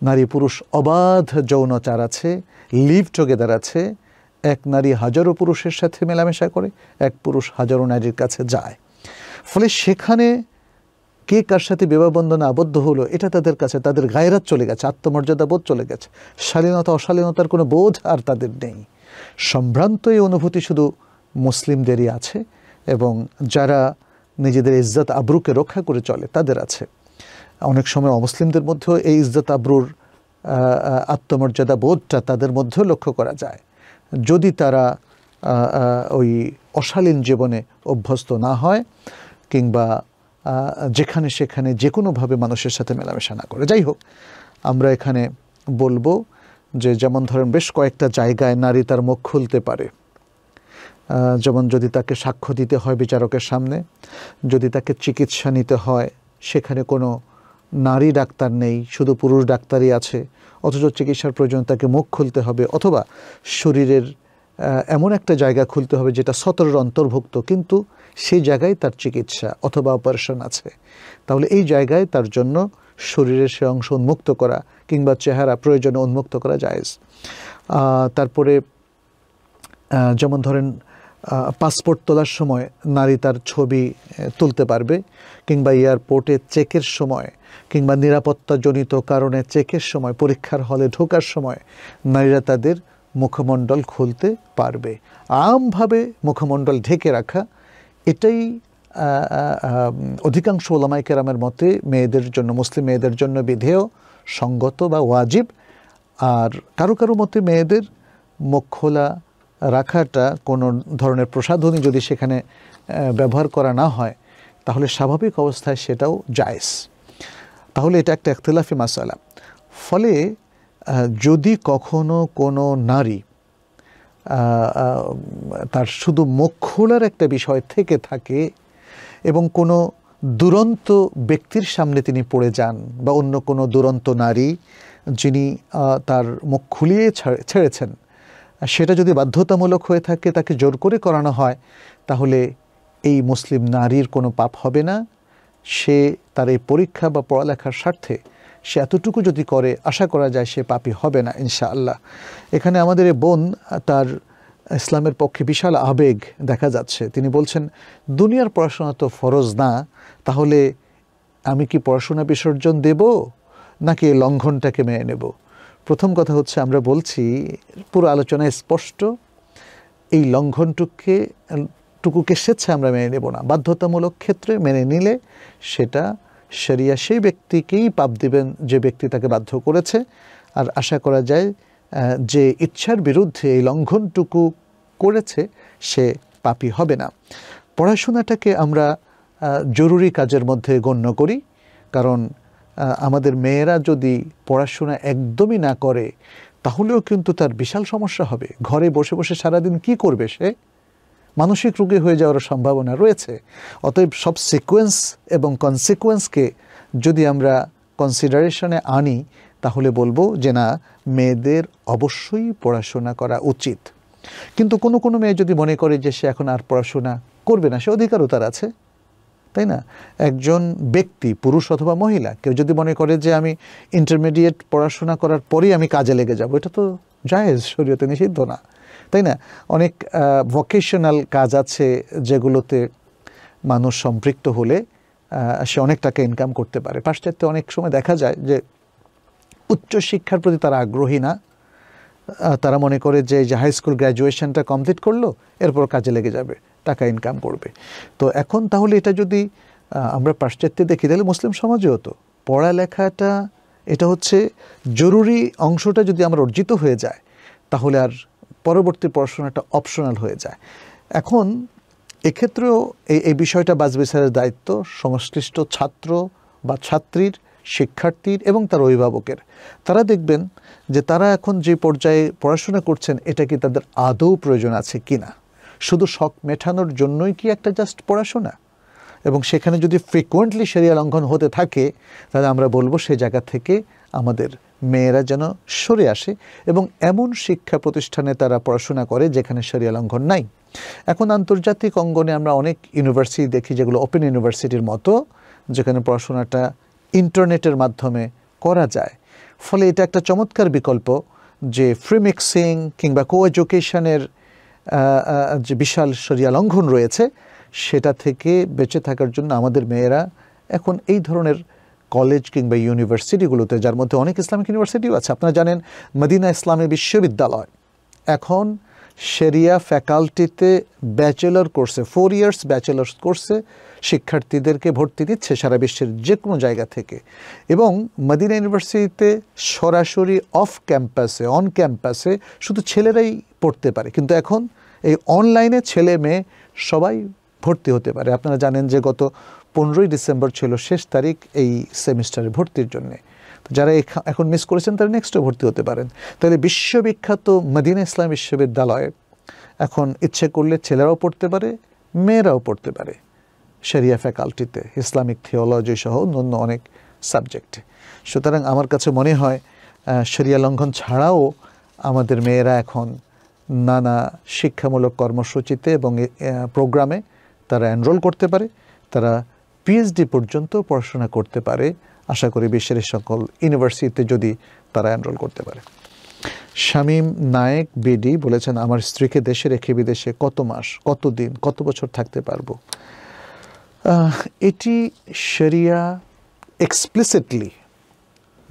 নারী পুরুষ অবাধ যৌনচার আছে লিভ টুগেদার আছে এক নারী হাজারো পুরুষের সাথে মেলামেশা করে এক পুরুষ হাজারো নারীর কাছে যায় ফলে সেখানে কে কার সাথে বিবাহবন্ধনে আবদ্ধ হলো এটা তাদের কাছে তাদের গায়রাত চলে গেছে আত্মমর্যাদা বোধ চলে গেছে শালীনতা অশালীনতার কোনো বোধ আর তাদের নেই সম্ভ্রান্ত এই অনুভূতি শুধু মুসলিমদেরই আছে এবং যারা নিজেদের ইজ্জত আব্রুকে রক্ষা করে চলে তাদের আছে অনেক সময় অমুসলিমদের মধ্যেও এই ইজ্জত আব্রুর আত্মমর্যাদা বোধটা তাদের মধ্যেও লক্ষ্য করা যায় যদি তারা ওই অশালীন জীবনে অভ্যস্ত না হয় কিংবা যেখানে সেখানে যে কোনোভাবে মানুষের সাথে মেলামেশা না করে যাই হোক আমরা এখানে বলবো যে যেমন ধরেন বেশ কয়েকটা জায়গায় নারী তার মুখ খুলতে পারে যেমন যদি তাকে সাক্ষ্য দিতে হয় বিচারকের সামনে যদি তাকে চিকিৎসা নিতে হয় সেখানে কোনো নারী ডাক্তার নেই শুধু পুরুষ ডাক্তারই আছে অথচ চিকিৎসার প্রয়োজন তাকে মুখ খুলতে হবে অথবা শরীরের এমন একটা জায়গা খুলতে হবে যেটা সতরের অন্তর্ভুক্ত কিন্তু সেই জায়গায় তার চিকিৎসা অথবা অপারেশন আছে তাহলে এই জায়গায় তার জন্য শরীরের সে অংশ উন্মুক্ত করা কিংবা চেহারা প্রয়োজনে উন্মুক্ত করা যায় তারপরে যেমন ধরেন পাসপোর্ট তোলার সময় নারী তার ছবি তুলতে পারবে কিংবা এয়ারপোর্টে চেকের সময় কিংবা নিরাপত্তাজনিত কারণে চেকের সময় পরীক্ষার হলে ঢোকার সময় নারীরা তাদের মুখমণ্ডল খুলতে পারবে আমভাবে মুখমণ্ডল ঢেকে রাখা এটাই অধিকাংশ ওলামাই কেরামের মতে মেয়েদের জন্য মুসলিম মেয়েদের জন্য বিধেয় সঙ্গত বা ওয়াজিব আর কারো কারো মতে মেয়েদের মুখ খোলা রাখাটা কোনো ধরনের প্রসাধনী যদি সেখানে ব্যবহার করা না হয় তাহলে স্বাভাবিক অবস্থায় সেটাও জায়স তাহলে এটা একটা একতলাফি মাসালা ফলে যদি কখনো কোনো নারী তার শুধু মুখ খোলার একটা বিষয় থেকে থাকে এবং কোনো দুরন্ত ব্যক্তির সামনে তিনি পড়ে যান বা অন্য কোনো দুরন্ত নারী যিনি তার মুখ খুলিয়ে ছেড়েছেন আর সেটা যদি বাধ্যতামূলক হয়ে থাকে তাকে জোর করে করানো হয় তাহলে এই মুসলিম নারীর কোনো পাপ হবে না সে তার এই পরীক্ষা বা পড়ালেখার স্বার্থে সে এতটুকু যদি করে আশা করা যায় সে পাপি হবে না ইনশাআল্লাহ এখানে আমাদের এ বোন তার ইসলামের পক্ষে বিশাল আবেগ দেখা যাচ্ছে তিনি বলছেন দুনিয়ার পড়াশোনা তো ফরজ না তাহলে আমি কি পড়াশোনা বিসর্জন দেব নাকি লঙ্ঘনটাকে মেনে নেব প্রথম কথা হচ্ছে আমরা বলছি পুরো আলোচনায় স্পষ্ট এই লঙ্ঘনটুককে টুকুকে স্বেচ্ছা আমরা মেনে নেব না বাধ্যতামূলক ক্ষেত্রে মেনে নিলে সেটা সেরিয়া সেই ব্যক্তিকেই পাপ দিবেন যে ব্যক্তি তাকে বাধ্য করেছে আর আশা করা যায় যে ইচ্ছার বিরুদ্ধে এই লঙ্ঘনটুকু করেছে সে পাপি হবে না পড়াশোনাটাকে আমরা জরুরি কাজের মধ্যে গণ্য করি কারণ আমাদের মেয়েরা যদি পড়াশোনা একদমই না করে তাহলেও কিন্তু তার বিশাল সমস্যা হবে ঘরে বসে বসে সারাদিন কি করবে সে মানসিক রোগে হয়ে যাওয়ার সম্ভাবনা রয়েছে অতএব সব সিকোয়েন্স এবং কনসিকোয়েন্সকে যদি আমরা কনসিডারেশনে আনি তাহলে বলবো যে না মেয়েদের অবশ্যই পড়াশোনা করা উচিত কিন্তু কোনো কোনো মেয়ে যদি মনে করে যে সে এখন আর পড়াশোনা করবে না সে অধিকারও তার আছে তাই না একজন ব্যক্তি পুরুষ অথবা মহিলা কেউ যদি মনে করে যে আমি ইন্টারমিডিয়েট পড়াশোনা করার পরেই আমি কাজে লেগে যাব এটা তো জায়েজ শরীয়তে নিষিদ্ধ না তাই না অনেক ভোকেশনাল কাজ আছে যেগুলোতে মানুষ সম্পৃক্ত হলে সে অনেক টাকা ইনকাম করতে পারে পাশ্চাত্যে অনেক সময় দেখা যায় যে উচ্চশিক্ষার প্রতি তারা আগ্রহী না তারা মনে করে যে হাই স্কুল গ্র্যাজুয়েশনটা কমপ্লিট করলো এরপর কাজে লেগে যাবে টাকা ইনকাম করবে তো এখন তাহলে এটা যদি আমরা পাশ্চাত্যে দেখি তাহলে মুসলিম সমাজেও তো পড়ালেখাটা এটা হচ্ছে জরুরি অংশটা যদি আমার অর্জিত হয়ে যায় তাহলে আর পরবর্তী পড়াশোনাটা অপশনাল হয়ে যায় এখন এক্ষেত্রেও এই এই বিষয়টা বাজবিচারের দায়িত্ব সংশ্লিষ্ট ছাত্র বা ছাত্রীর শিক্ষার্থীর এবং তার অভিভাবকের তারা দেখবেন যে তারা এখন যে পর্যায়ে পড়াশোনা করছেন এটা কি তাদের আদৌ প্রয়োজন আছে কি না শুধু শখ মেটানোর জন্যই কি একটা জাস্ট পড়াশোনা এবং সেখানে যদি ফ্রিকুয়েন্টলি সেরিয়া লঙ্ঘন হতে থাকে তাহলে আমরা বলবো সে জায়গা থেকে আমাদের মেয়েরা যেন সরে আসে এবং এমন শিক্ষা প্রতিষ্ঠানে তারা পড়াশোনা করে যেখানে সেরিয়া লঙ্ঘন নাই এখন আন্তর্জাতিক অঙ্গনে আমরা অনেক ইউনিভার্সিটি দেখি যেগুলো ওপেন ইউনিভার্সিটির মতো যেখানে পড়াশোনাটা ইন্টারনেটের মাধ্যমে করা যায় ফলে এটা একটা চমৎকার বিকল্প যে ফ্রি মিক্সিং কিংবা কো এডুকেশনের যে বিশাল সরিয়া লঙ্ঘন রয়েছে সেটা থেকে বেঁচে থাকার জন্য আমাদের মেয়েরা এখন এই ধরনের কলেজ কিংবা ইউনিভার্সিটিগুলোতে যার মধ্যে অনেক ইসলামিক ইউনিভার্সিটিও আছে আপনারা জানেন মদিনা ইসলামী বিশ্ববিদ্যালয় এখন শেরিয়া ফ্যাকাল্টিতে ব্যাচেলর কোর্সে ফোর ইয়ার্স ব্যাচেলার্স কোর্সে শিক্ষার্থীদেরকে ভর্তি দিচ্ছে সারা বিশ্বের যে কোনো জায়গা থেকে এবং মদিনা ইউনিভার্সিটিতে সরাসরি অফ ক্যাম্পাসে অন ক্যাম্পাসে শুধু ছেলেরাই পড়তে পারে কিন্তু এখন এই অনলাইনে ছেলে মেয়ে সবাই ভর্তি হতে পারে আপনারা জানেন যে গত পনেরোই ডিসেম্বর ছিল শেষ তারিখ এই সেমিস্টারে ভর্তির জন্যে যারা এখন মিস করেছেন তারা নেক্সটও ভর্তি হতে পারেন তাহলে বিশ্ববিখ্যাত মদিনা ইসলাম বিশ্ববিদ্যালয়ে এখন ইচ্ছে করলে ছেলেরাও পড়তে পারে মেয়েরাও পড়তে পারে শরিয়া ফ্যাকাল্টিতে ইসলামিক থিওলজি সহ অন্য অনেক সাবজেক্টে সুতরাং আমার কাছে মনে হয় শরিয়া লঙ্ঘন ছাড়াও আমাদের মেয়েরা এখন নানা শিক্ষামূলক কর্মসূচিতে এবং প্রোগ্রামে তারা এনরোল করতে পারে তারা পিএইচডি পর্যন্ত পড়াশোনা করতে পারে আশা করি বিশ্বের সকল ইউনিভার্সিটিতে যদি তারা এনরোল করতে পারে শামীম নায়েক বেডি বলেছেন আমার স্ত্রীকে দেশে রেখে বিদেশে কত মাস কত দিন কত বছর থাকতে পারবো এটি শরিয়া এক্সপ্লিসিটলি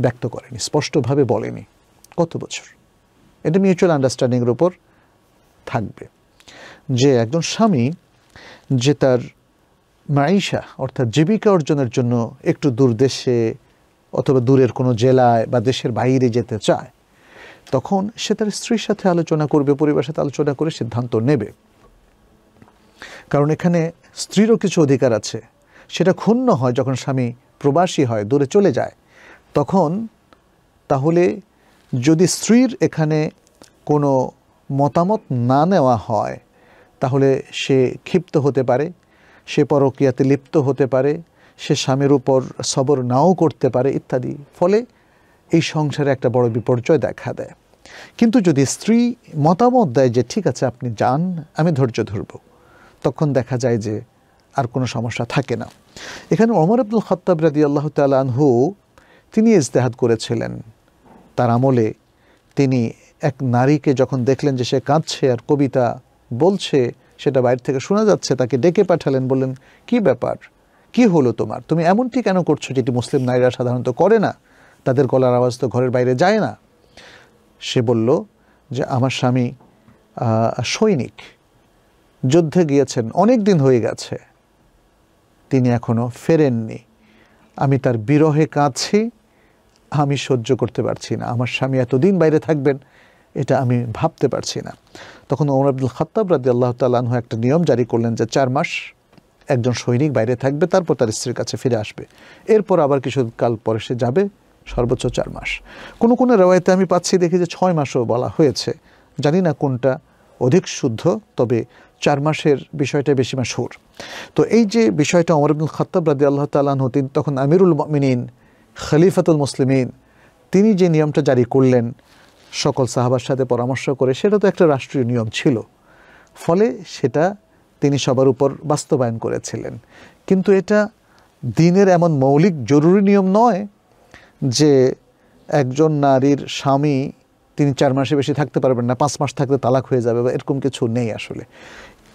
ব্যক্ত করেনি স্পষ্টভাবে বলেনি কত বছর এটা মিউচুয়াল আন্ডারস্ট্যান্ডিংয়ের উপর থাকবে যে একজন স্বামী যে তার মাইশা অর্থাৎ জীবিকা অর্জনের জন্য একটু দূর দেশে অথবা দূরের কোনো জেলায় বা দেশের বাইরে যেতে চায় তখন সে তার স্ত্রীর সাথে আলোচনা করবে পরিবারের সাথে আলোচনা করে সিদ্ধান্ত নেবে কারণ এখানে স্ত্রীরও কিছু অধিকার আছে সেটা ক্ষুণ্ণ হয় যখন স্বামী প্রবাসী হয় দূরে চলে যায় তখন তাহলে যদি স্ত্রীর এখানে কোনো মতামত না নেওয়া হয় তাহলে সে ক্ষিপ্ত হতে পারে সে পরক্রিয়াতে লিপ্ত হতে পারে সে স্বামীর উপর সবর নাও করতে পারে ইত্যাদি ফলে এই সংসারে একটা বড় বিপর্যয় দেখা দেয় কিন্তু যদি স্ত্রী মতামত দেয় যে ঠিক আছে আপনি যান আমি ধৈর্য ধরব তখন দেখা যায় যে আর কোনো সমস্যা থাকে না এখানে অমর আব্দুল খত্তাব রাদি আল্লাহ তালাহু তিনি ইজতেহাদ করেছিলেন তার আমলে তিনি এক নারীকে যখন দেখলেন যে সে কাঁদছে আর কবিতা বলছে সেটা বাইরে থেকে শোনা যাচ্ছে তাকে ডেকে পাঠালেন বললেন কি ব্যাপার কি হলো তোমার তুমি এমনটি কেন করছো যেটি মুসলিম নারীরা সাধারণত করে না তাদের গলার আওয়াজ তো ঘরের বাইরে যায় না সে বলল যে আমার স্বামী সৈনিক যুদ্ধে গিয়েছেন অনেক দিন হয়ে গেছে তিনি এখনও ফেরেননি আমি তার বিরহে কাঁদছি আমি সহ্য করতে পারছি না আমার স্বামী এতদিন বাইরে থাকবেন এটা আমি ভাবতে পারছি না তখন ওমর আব্দুল খত্তাব রাজি আল্লাহ তাল্লাহ একটা নিয়ম জারি করলেন যে চার মাস একজন সৈনিক বাইরে থাকবে তারপর তার স্ত্রীর কাছে ফিরে আসবে এরপর আবার কিছুকাল পরে সে যাবে সর্বোচ্চ চার মাস কোনো কোনো রেওয়ায়তে আমি পাচ্ছি দেখি যে ছয় মাসও বলা হয়েছে জানি না কোনটা অধিক শুদ্ধ তবে চার মাসের বিষয়টা বেশি মাসুর তো এই যে বিষয়টা অমর আব্দুল খত্তাব রাজি আল্লাহ তাল্লাহ তখন আমিরুল মিনিন খলিফাতুল মুসলিমিন তিনি যে নিয়মটা জারি করলেন সকল সাহাবার সাথে পরামর্শ করে সেটা তো একটা রাষ্ট্রীয় নিয়ম ছিল ফলে সেটা তিনি সবার উপর বাস্তবায়ন করেছিলেন কিন্তু এটা দিনের এমন মৌলিক জরুরি নিয়ম নয় যে একজন নারীর স্বামী তিনি চার মাসে বেশি থাকতে পারবেন না পাঁচ মাস থাকতে তালাক হয়ে যাবে বা এরকম কিছু নেই আসলে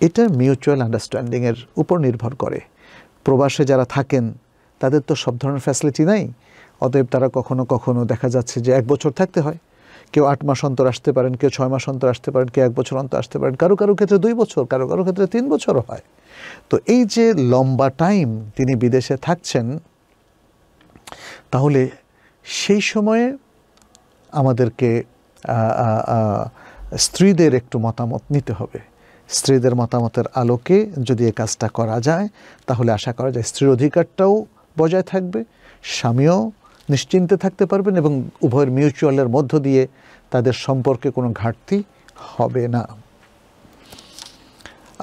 এটা মিউচুয়াল আন্ডারস্ট্যান্ডিংয়ের উপর নির্ভর করে প্রবাসে যারা থাকেন তাদের তো সব ধরনের ফ্যাসিলিটি নাই অতএব তারা কখনো কখনো দেখা যাচ্ছে যে এক বছর থাকতে হয় কেউ আট মাস অন্তর আসতে পারেন কেউ ছয় মাস অন্তর আসতে পারেন কেউ এক বছর অন্তর আসতে পারেন কারো কারো ক্ষেত্রে দুই বছর কারো কারো ক্ষেত্রে তিন বছর হয় তো এই যে লম্বা টাইম তিনি বিদেশে থাকছেন তাহলে সেই সময়ে আমাদেরকে স্ত্রীদের একটু মতামত নিতে হবে স্ত্রীদের মতামতের আলোকে যদি এ কাজটা করা যায় তাহলে আশা করা যায় স্ত্রীর অধিকারটাও বজায় থাকবে স্বামীও নিশ্চিন্তে থাকতে পারবেন এবং উভয়ের মিউচুয়ালের মধ্য দিয়ে তাদের সম্পর্কে কোনো ঘাটতি হবে না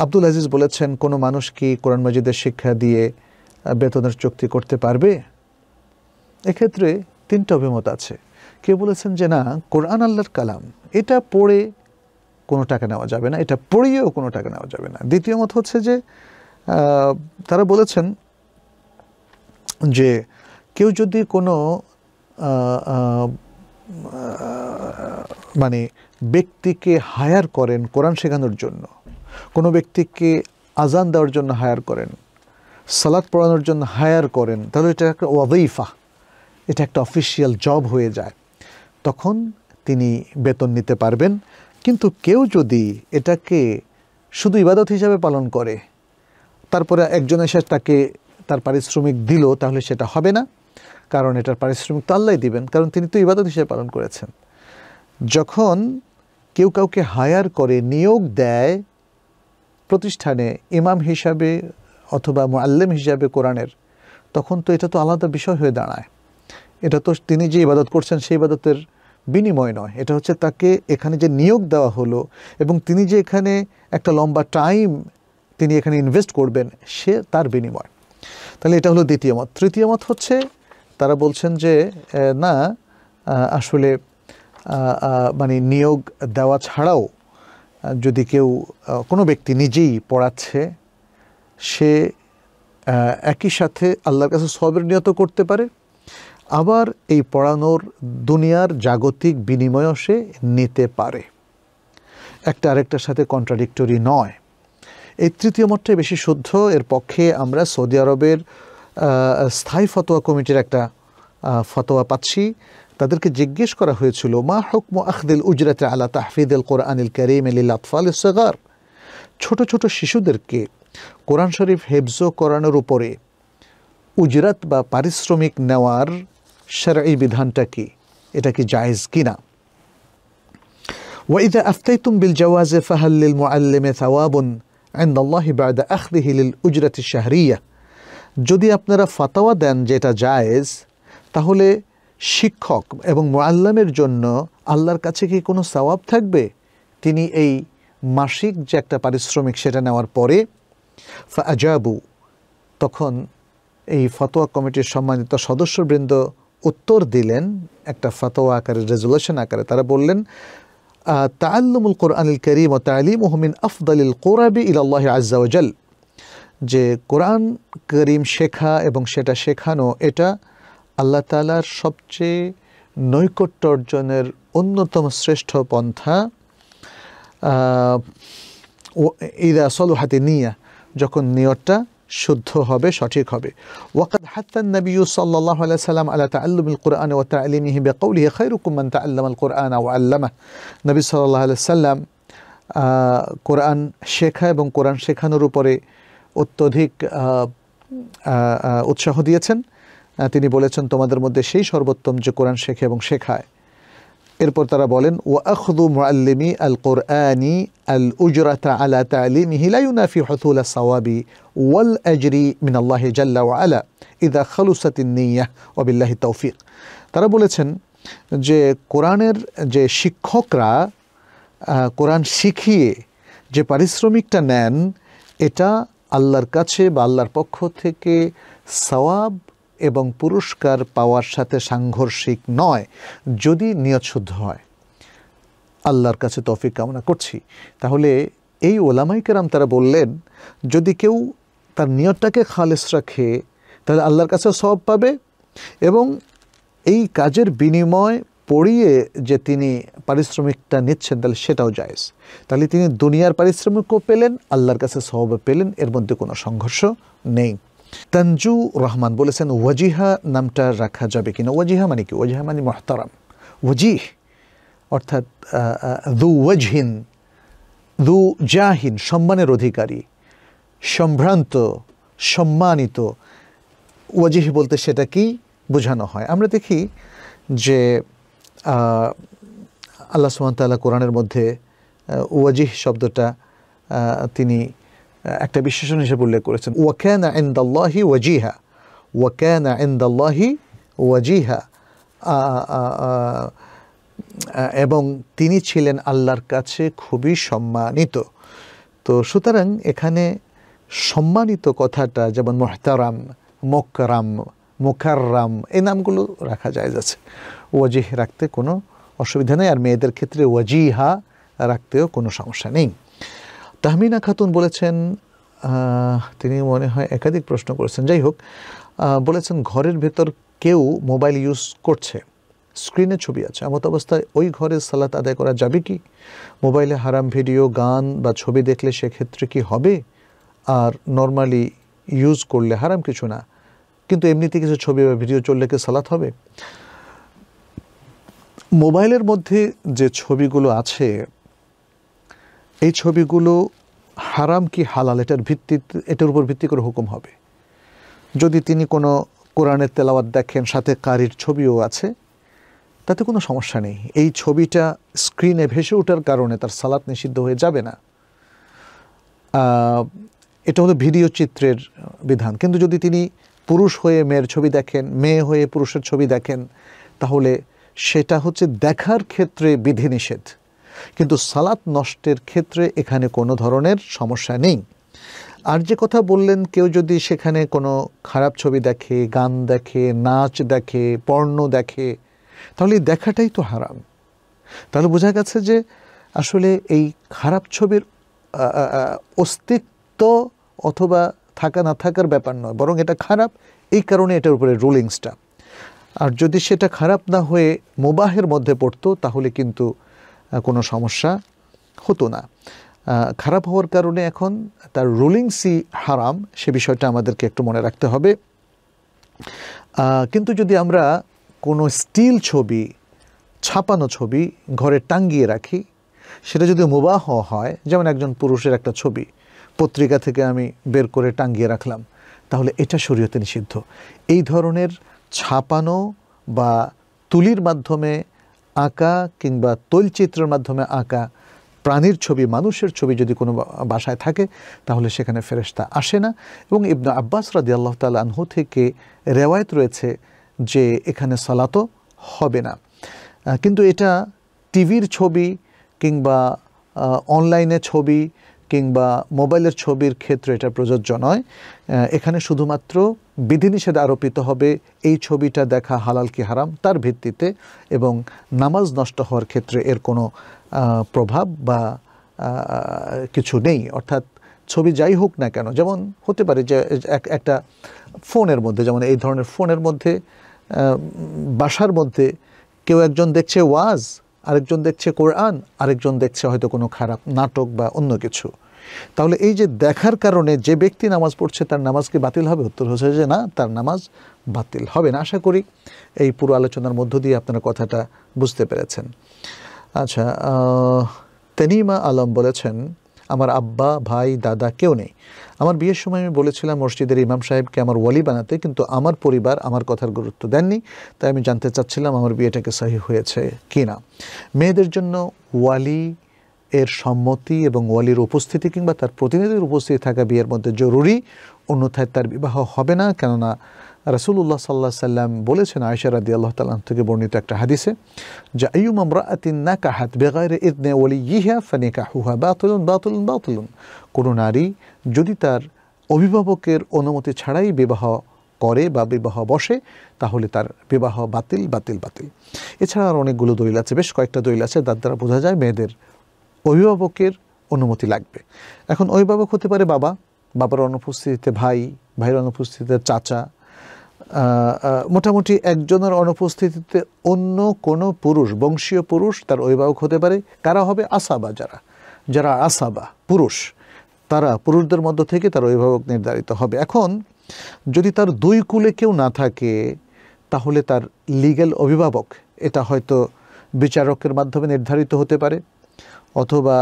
আব্দুল আজিজ বলেছেন কোনো মানুষ কি কোরআন মজিদের শিক্ষা দিয়ে বেতনের চুক্তি করতে পারবে এক্ষেত্রে তিনটা অভিমত আছে কেউ বলেছেন যে না কোরআন আল্লাহর কালাম এটা পড়ে কোনো টাকা নেওয়া যাবে না এটা পড়িয়েও কোনো টাকা নেওয়া যাবে না দ্বিতীয় মত হচ্ছে যে তারা বলেছেন যে কেউ যদি কোনো মানে ব্যক্তিকে হায়ার করেন কোরআন শেখানোর জন্য কোনো ব্যক্তিকে আজান দেওয়ার জন্য হায়ার করেন সালাদ পড়ানোর জন্য হায়ার করেন তাহলে এটা একটা ওয়াদিফা এটা একটা অফিসিয়াল জব হয়ে যায় তখন তিনি বেতন নিতে পারবেন কিন্তু কেউ যদি এটাকে শুধু ইবাদত হিসাবে পালন করে তারপরে একজন এসে তাকে তার পারিশ্রমিক দিল তাহলে সেটা হবে না কারণ এটার পারিশ্রমিক তো আল্লাহ দিবেন কারণ তিনি তো ইবাদত হিসেবে পালন করেছেন যখন কেউ কাউকে হায়ার করে নিয়োগ দেয় প্রতিষ্ঠানে ইমাম হিসাবে অথবা মোয়াল্লেম হিসাবে কোরআনের তখন তো এটা তো আলাদা বিষয় হয়ে দাঁড়ায় এটা তো তিনি যে ইবাদত করছেন সেই ইবাদতের বিনিময় নয় এটা হচ্ছে তাকে এখানে যে নিয়োগ দেওয়া হলো এবং তিনি যে এখানে একটা লম্বা টাইম তিনি এখানে ইনভেস্ট করবেন সে তার বিনিময় তাহলে এটা হলো দ্বিতীয় মত তৃতীয় মত হচ্ছে তারা বলছেন যে না আসলে মানে নিয়োগ দেওয়া ছাড়াও যদি কেউ কোনো ব্যক্তি নিজেই পড়াচ্ছে সে একই সাথে আল্লাহর কাছে সবের নিয়ত করতে পারে আবার এই পড়ানোর দুনিয়ার জাগতিক বিনিময় সে নিতে পারে একটা আরেকটার সাথে কন্ট্রাডিক্টরি নয় এই তৃতীয় মতটাই বেশি শুদ্ধ এর পক্ষে আমরা সৌদি আরবের স্থায়ী ফতোয়া কমিটির একটা ফতোয়া পাচ্ছি তাদেরকে জিজ্ঞেস করা হয়েছিল মা হুকম আখদিল উজরাতে আলা তাহফিদ কোরআনুল কারীম লিল করিম সগার ছোট ছোট শিশুদেরকে কোরআন শরীফ হেফজ করানোর উপরে উজরাত বা পারিশ্রমিক নেওয়ার শরঈ বিধানটা কি এটা কি জায়েজ কিনা وإذا أفتيتم بالجواز فهل للمعلم ثواب عند الله بعد أخذه للأجرة الشهرية যদি আপনারা ফাতাওয়া দেন যেটা জায়েজ তাহলে শিক্ষক এবং মোয়াল্লামের জন্য আল্লাহর কাছে কি কোনো সওয়াব থাকবে তিনি এই মাসিক যে একটা পারিশ্রমিক সেটা নেওয়ার পরে আজাবু তখন এই ফতোয়া কমিটির সম্মানিত সদস্যবৃন্দ উত্তর দিলেন একটা ফতোয়া আকারে রেজুলেশন আকারে তারা বললেন তাল্লুমুল কোরআনুল করিম ও তালিম ওহমিন আফদালিল কোরআবি ইলাল্লাহ আজ্জাওয়াজাল যে কোরআন করিম শেখা এবং সেটা শেখানো এটা আল্লাহ তালার সবচেয়ে নৈকট্য অর্জনের অন্যতম শ্রেষ্ঠ পন্থা ইদা সলহাতে নিয়া যখন নিয়তটা শুদ্ধ হবে সঠিক হবে ওয়াকাদ হাত্তান নবী সাল্লাহ সাল্লাম আল্লাহ তাল্লুমুল কোরআন ও তালিমিহি বেকৌলি খৈরুকুমান তাল্লামাল কোরআন ও আল্লামা নবী সাল্লাহ সাল্লাম কোরআন শেখা এবং কোরআন শেখানোর উপরে অত্যধিক উৎসাহ দিয়েছেন তিনি বলেছেন তোমাদের মধ্যে সেই সর্বোত্তম যে কোরআন শেখে এবং শেখায় এরপর তারা বলেন ও আখদু মুআল্লিমি আল কোরআনি আল উজরাতা আলা তালিম হিলাইউনাফি হসুল সাওয়াবি ওয়াল আজরি আল্লাহ জাল্লা ওয়া আলা ইদা খালুসাতিন নিয়াহ ওবিল্লাহি তৌফিক তারা বলেছেন যে কোরআনের যে শিক্ষকরা কোরআন শিখিয়ে যে পারিশ্রমিকটা নেন এটা আল্লাহর কাছে বা আল্লাহর পক্ষ থেকে সওয়াব এবং পুরস্কার পাওয়ার সাথে সাংঘর্ষিক নয় যদি নিয়ত শুদ্ধ হয় আল্লাহর কাছে তফিক কামনা করছি তাহলে এই ওলামাই কেরাম তারা বললেন যদি কেউ তার নিয়তটাকে খালেস রাখে তাহলে আল্লাহর কাছে সব পাবে এবং এই কাজের বিনিময় পড়িয়ে যে তিনি পারিশ্রমিকটা নিচ্ছেন তাহলে সেটাও জায়জ তাহলে তিনি দুনিয়ার পারিশ্রমিকও পেলেন আল্লাহর কাছে সহবে পেলেন এর মধ্যে কোনো সংঘর্ষ নেই তানজু রহমান বলেছেন ওয়াজিহা নামটা রাখা যাবে কিনা ওয়াজিহা মানে কি ওয়াজিহা মানে মহতারাম ওয়াজিহ অর্থাৎ দু ওয়াজহিন দু জাহিন সম্মানের অধিকারী সম্ভ্রান্ত সম্মানিত ওয়াজিহ বলতে সেটা কি বোঝানো হয় আমরা দেখি যে আল্লাহ সুমতাল্লাহ কোরআনের মধ্যে ওয়াজিহ শব্দটা তিনি একটা বিশেষণ হিসেবে উল্লেখ করেছেন ওয়াকান আন্দাল্লাহি ওয়াজিহা ওয়াকান আন্দাল্লাহি ওয়াজিহা এবং তিনি ছিলেন আল্লাহর কাছে খুবই সম্মানিত তো সুতরাং এখানে সম্মানিত কথাটা যেমন মোহতারাম মোকরাম মুখাররাম এই নামগুলো রাখা যায় যাচ্ছে ওয়াজিহ রাখতে কোনো অসুবিধা নেই আর মেয়েদের ক্ষেত্রে ওয়াজিহা রাখতেও কোনো সমস্যা নেই তাহমিনা খাতুন বলেছেন তিনি মনে হয় একাধিক প্রশ্ন করেছেন যাই হোক বলেছেন ঘরের ভেতর কেউ মোবাইল ইউজ করছে স্ক্রিনে ছবি আছে এমত অবস্থায় ওই ঘরে সালাত আদায় করা যাবে কি মোবাইলে হারাম ভিডিও গান বা ছবি দেখলে সেক্ষেত্রে কি হবে আর নর্মালি ইউজ করলে হারাম কিছু না কিন্তু এমনিতে কিছু ছবি বা ভিডিও চললে কি সালাত হবে মোবাইলের মধ্যে যে ছবিগুলো আছে এই ছবিগুলো হারাম কি হালাল এটার ভিত্তিতে এটার উপর ভিত্তি করে হুকুম হবে যদি তিনি কোনো কোরআনের তেলাওয়াত দেখেন সাথে কারির ছবিও আছে তাতে কোনো সমস্যা নেই এই ছবিটা স্ক্রিনে ভেসে ওঠার কারণে তার সালাত নিষিদ্ধ হয়ে যাবে না এটা হলো ভিডিও চিত্রের বিধান কিন্তু যদি তিনি পুরুষ হয়ে মেয়ের ছবি দেখেন মেয়ে হয়ে পুরুষের ছবি দেখেন তাহলে সেটা হচ্ছে দেখার ক্ষেত্রে বিধিনিষেধ কিন্তু সালাত নষ্টের ক্ষেত্রে এখানে কোনো ধরনের সমস্যা নেই আর যে কথা বললেন কেউ যদি সেখানে কোনো খারাপ ছবি দেখে গান দেখে নাচ দেখে পর্ণ দেখে তাহলে দেখাটাই তো হারাম তাহলে বোঝা গেছে যে আসলে এই খারাপ ছবির অস্তিত্ব অথবা থাকা না থাকার ব্যাপার নয় বরং এটা খারাপ এই কারণে এটার উপরে রুলিংসটা আর যদি সেটা খারাপ না হয়ে মোবাহের মধ্যে পড়তো তাহলে কিন্তু কোনো সমস্যা হতো না খারাপ হওয়ার কারণে এখন তার রুলিংসই হারাম সে বিষয়টা আমাদেরকে একটু মনে রাখতে হবে কিন্তু যদি আমরা কোনো স্টিল ছবি ছাপানো ছবি ঘরে টাঙ্গিয়ে রাখি সেটা যদি মুবাহ হয় যেমন একজন পুরুষের একটা ছবি পত্রিকা থেকে আমি বের করে টাঙ্গিয়ে রাখলাম তাহলে এটা শরীয়তে নিষিদ্ধ এই ধরনের ছাপানো বা তুলির মাধ্যমে আঁকা কিংবা তৈলচিত্রের মাধ্যমে আঁকা প্রাণীর ছবি মানুষের ছবি যদি কোনো বাসায় থাকে তাহলে সেখানে ফেরেস্তা আসে না এবং ইবনা আব্বাস রাজি আল্লাহ তাল আনহু থেকে রেওয়ায়ত রয়েছে যে এখানে সলাত হবে না কিন্তু এটা টিভির ছবি কিংবা অনলাইনে ছবি কিংবা মোবাইলের ছবির ক্ষেত্রে এটা প্রযোজ্য নয় এখানে শুধুমাত্র বিধিনিষেধ আরোপিত হবে এই ছবিটা দেখা হালাল কি হারাম তার ভিত্তিতে এবং নামাজ নষ্ট হওয়ার ক্ষেত্রে এর কোনো প্রভাব বা কিছু নেই অর্থাৎ ছবি যাই হোক না কেন যেমন হতে পারে যে একটা ফোনের মধ্যে যেমন এই ধরনের ফোনের মধ্যে বাসার মধ্যে কেউ একজন দেখছে ওয়াজ আরেকজন দেখছে কোরআন আরেকজন দেখছে হয়তো কোনো খারাপ নাটক বা অন্য কিছু তাহলে এই যে দেখার কারণে যে ব্যক্তি নামাজ পড়ছে তার নামাজ কি বাতিল হবে উত্তর হচ্ছে যে না তার নামাজ বাতিল হবে না আশা করি এই পুরো আলোচনার মধ্য দিয়ে আপনারা কথাটা বুঝতে পেরেছেন আচ্ছা তেনিমা আলম বলেছেন আমার আব্বা ভাই দাদা কেউ নেই আমার বিয়ের সময় আমি বলেছিলাম মসজিদের ইমাম সাহেবকে আমার ওয়ালি বানাতে কিন্তু আমার পরিবার আমার কথার গুরুত্ব দেননি তাই আমি জানতে চাচ্ছিলাম আমার বিয়েটাকে সহি হয়েছে কি না মেয়েদের জন্য ওয়ালি এর সম্মতি এবং ওয়ালির উপস্থিতি কিংবা তার প্রতিনিধির উপস্থিতি থাকা বিয়ের মধ্যে জরুরি অন্যথায় তার বিবাহ হবে না কেননা রাসুল্লাহ সাল্লাহ সাল্লাম বলেছেন আয়সা রাদি আল্লাহ তালাম থেকে বর্ণিত একটা হাদিসে যা আইম আমরা না কাহাত বেগায়ের ইদনে ওলি ইহা ফানিকা হুহা তুলুন বা তুলুন কোনো নারী যদি তার অভিভাবকের অনুমতি ছাড়াই বিবাহ করে বা বিবাহ বসে তাহলে তার বিবাহ বাতিল বাতিল বাতিল এছাড়া আর অনেকগুলো দলিল আছে বেশ কয়েকটা দলিল আছে তার দ্বারা বোঝা যায় মেয়েদের অভিভাবকের অনুমতি লাগবে এখন অভিভাবক হতে পারে বাবা বাবার অনুপস্থিতিতে ভাই ভাইয়ের অনুপস্থিতিতে চাচা মোটামুটি একজনের অনুপস্থিতিতে অন্য কোনো পুরুষ বংশীয় পুরুষ তার অভিভাবক হতে পারে কারা হবে আসাবা যারা যারা আসাবা পুরুষ তারা পুরুষদের মধ্য থেকে তার অভিভাবক নির্ধারিত হবে এখন যদি তার দুই কুলে কেউ না থাকে তাহলে তার লিগ্যাল অভিভাবক এটা হয়তো বিচারকের মাধ্যমে নির্ধারিত হতে পারে অথবা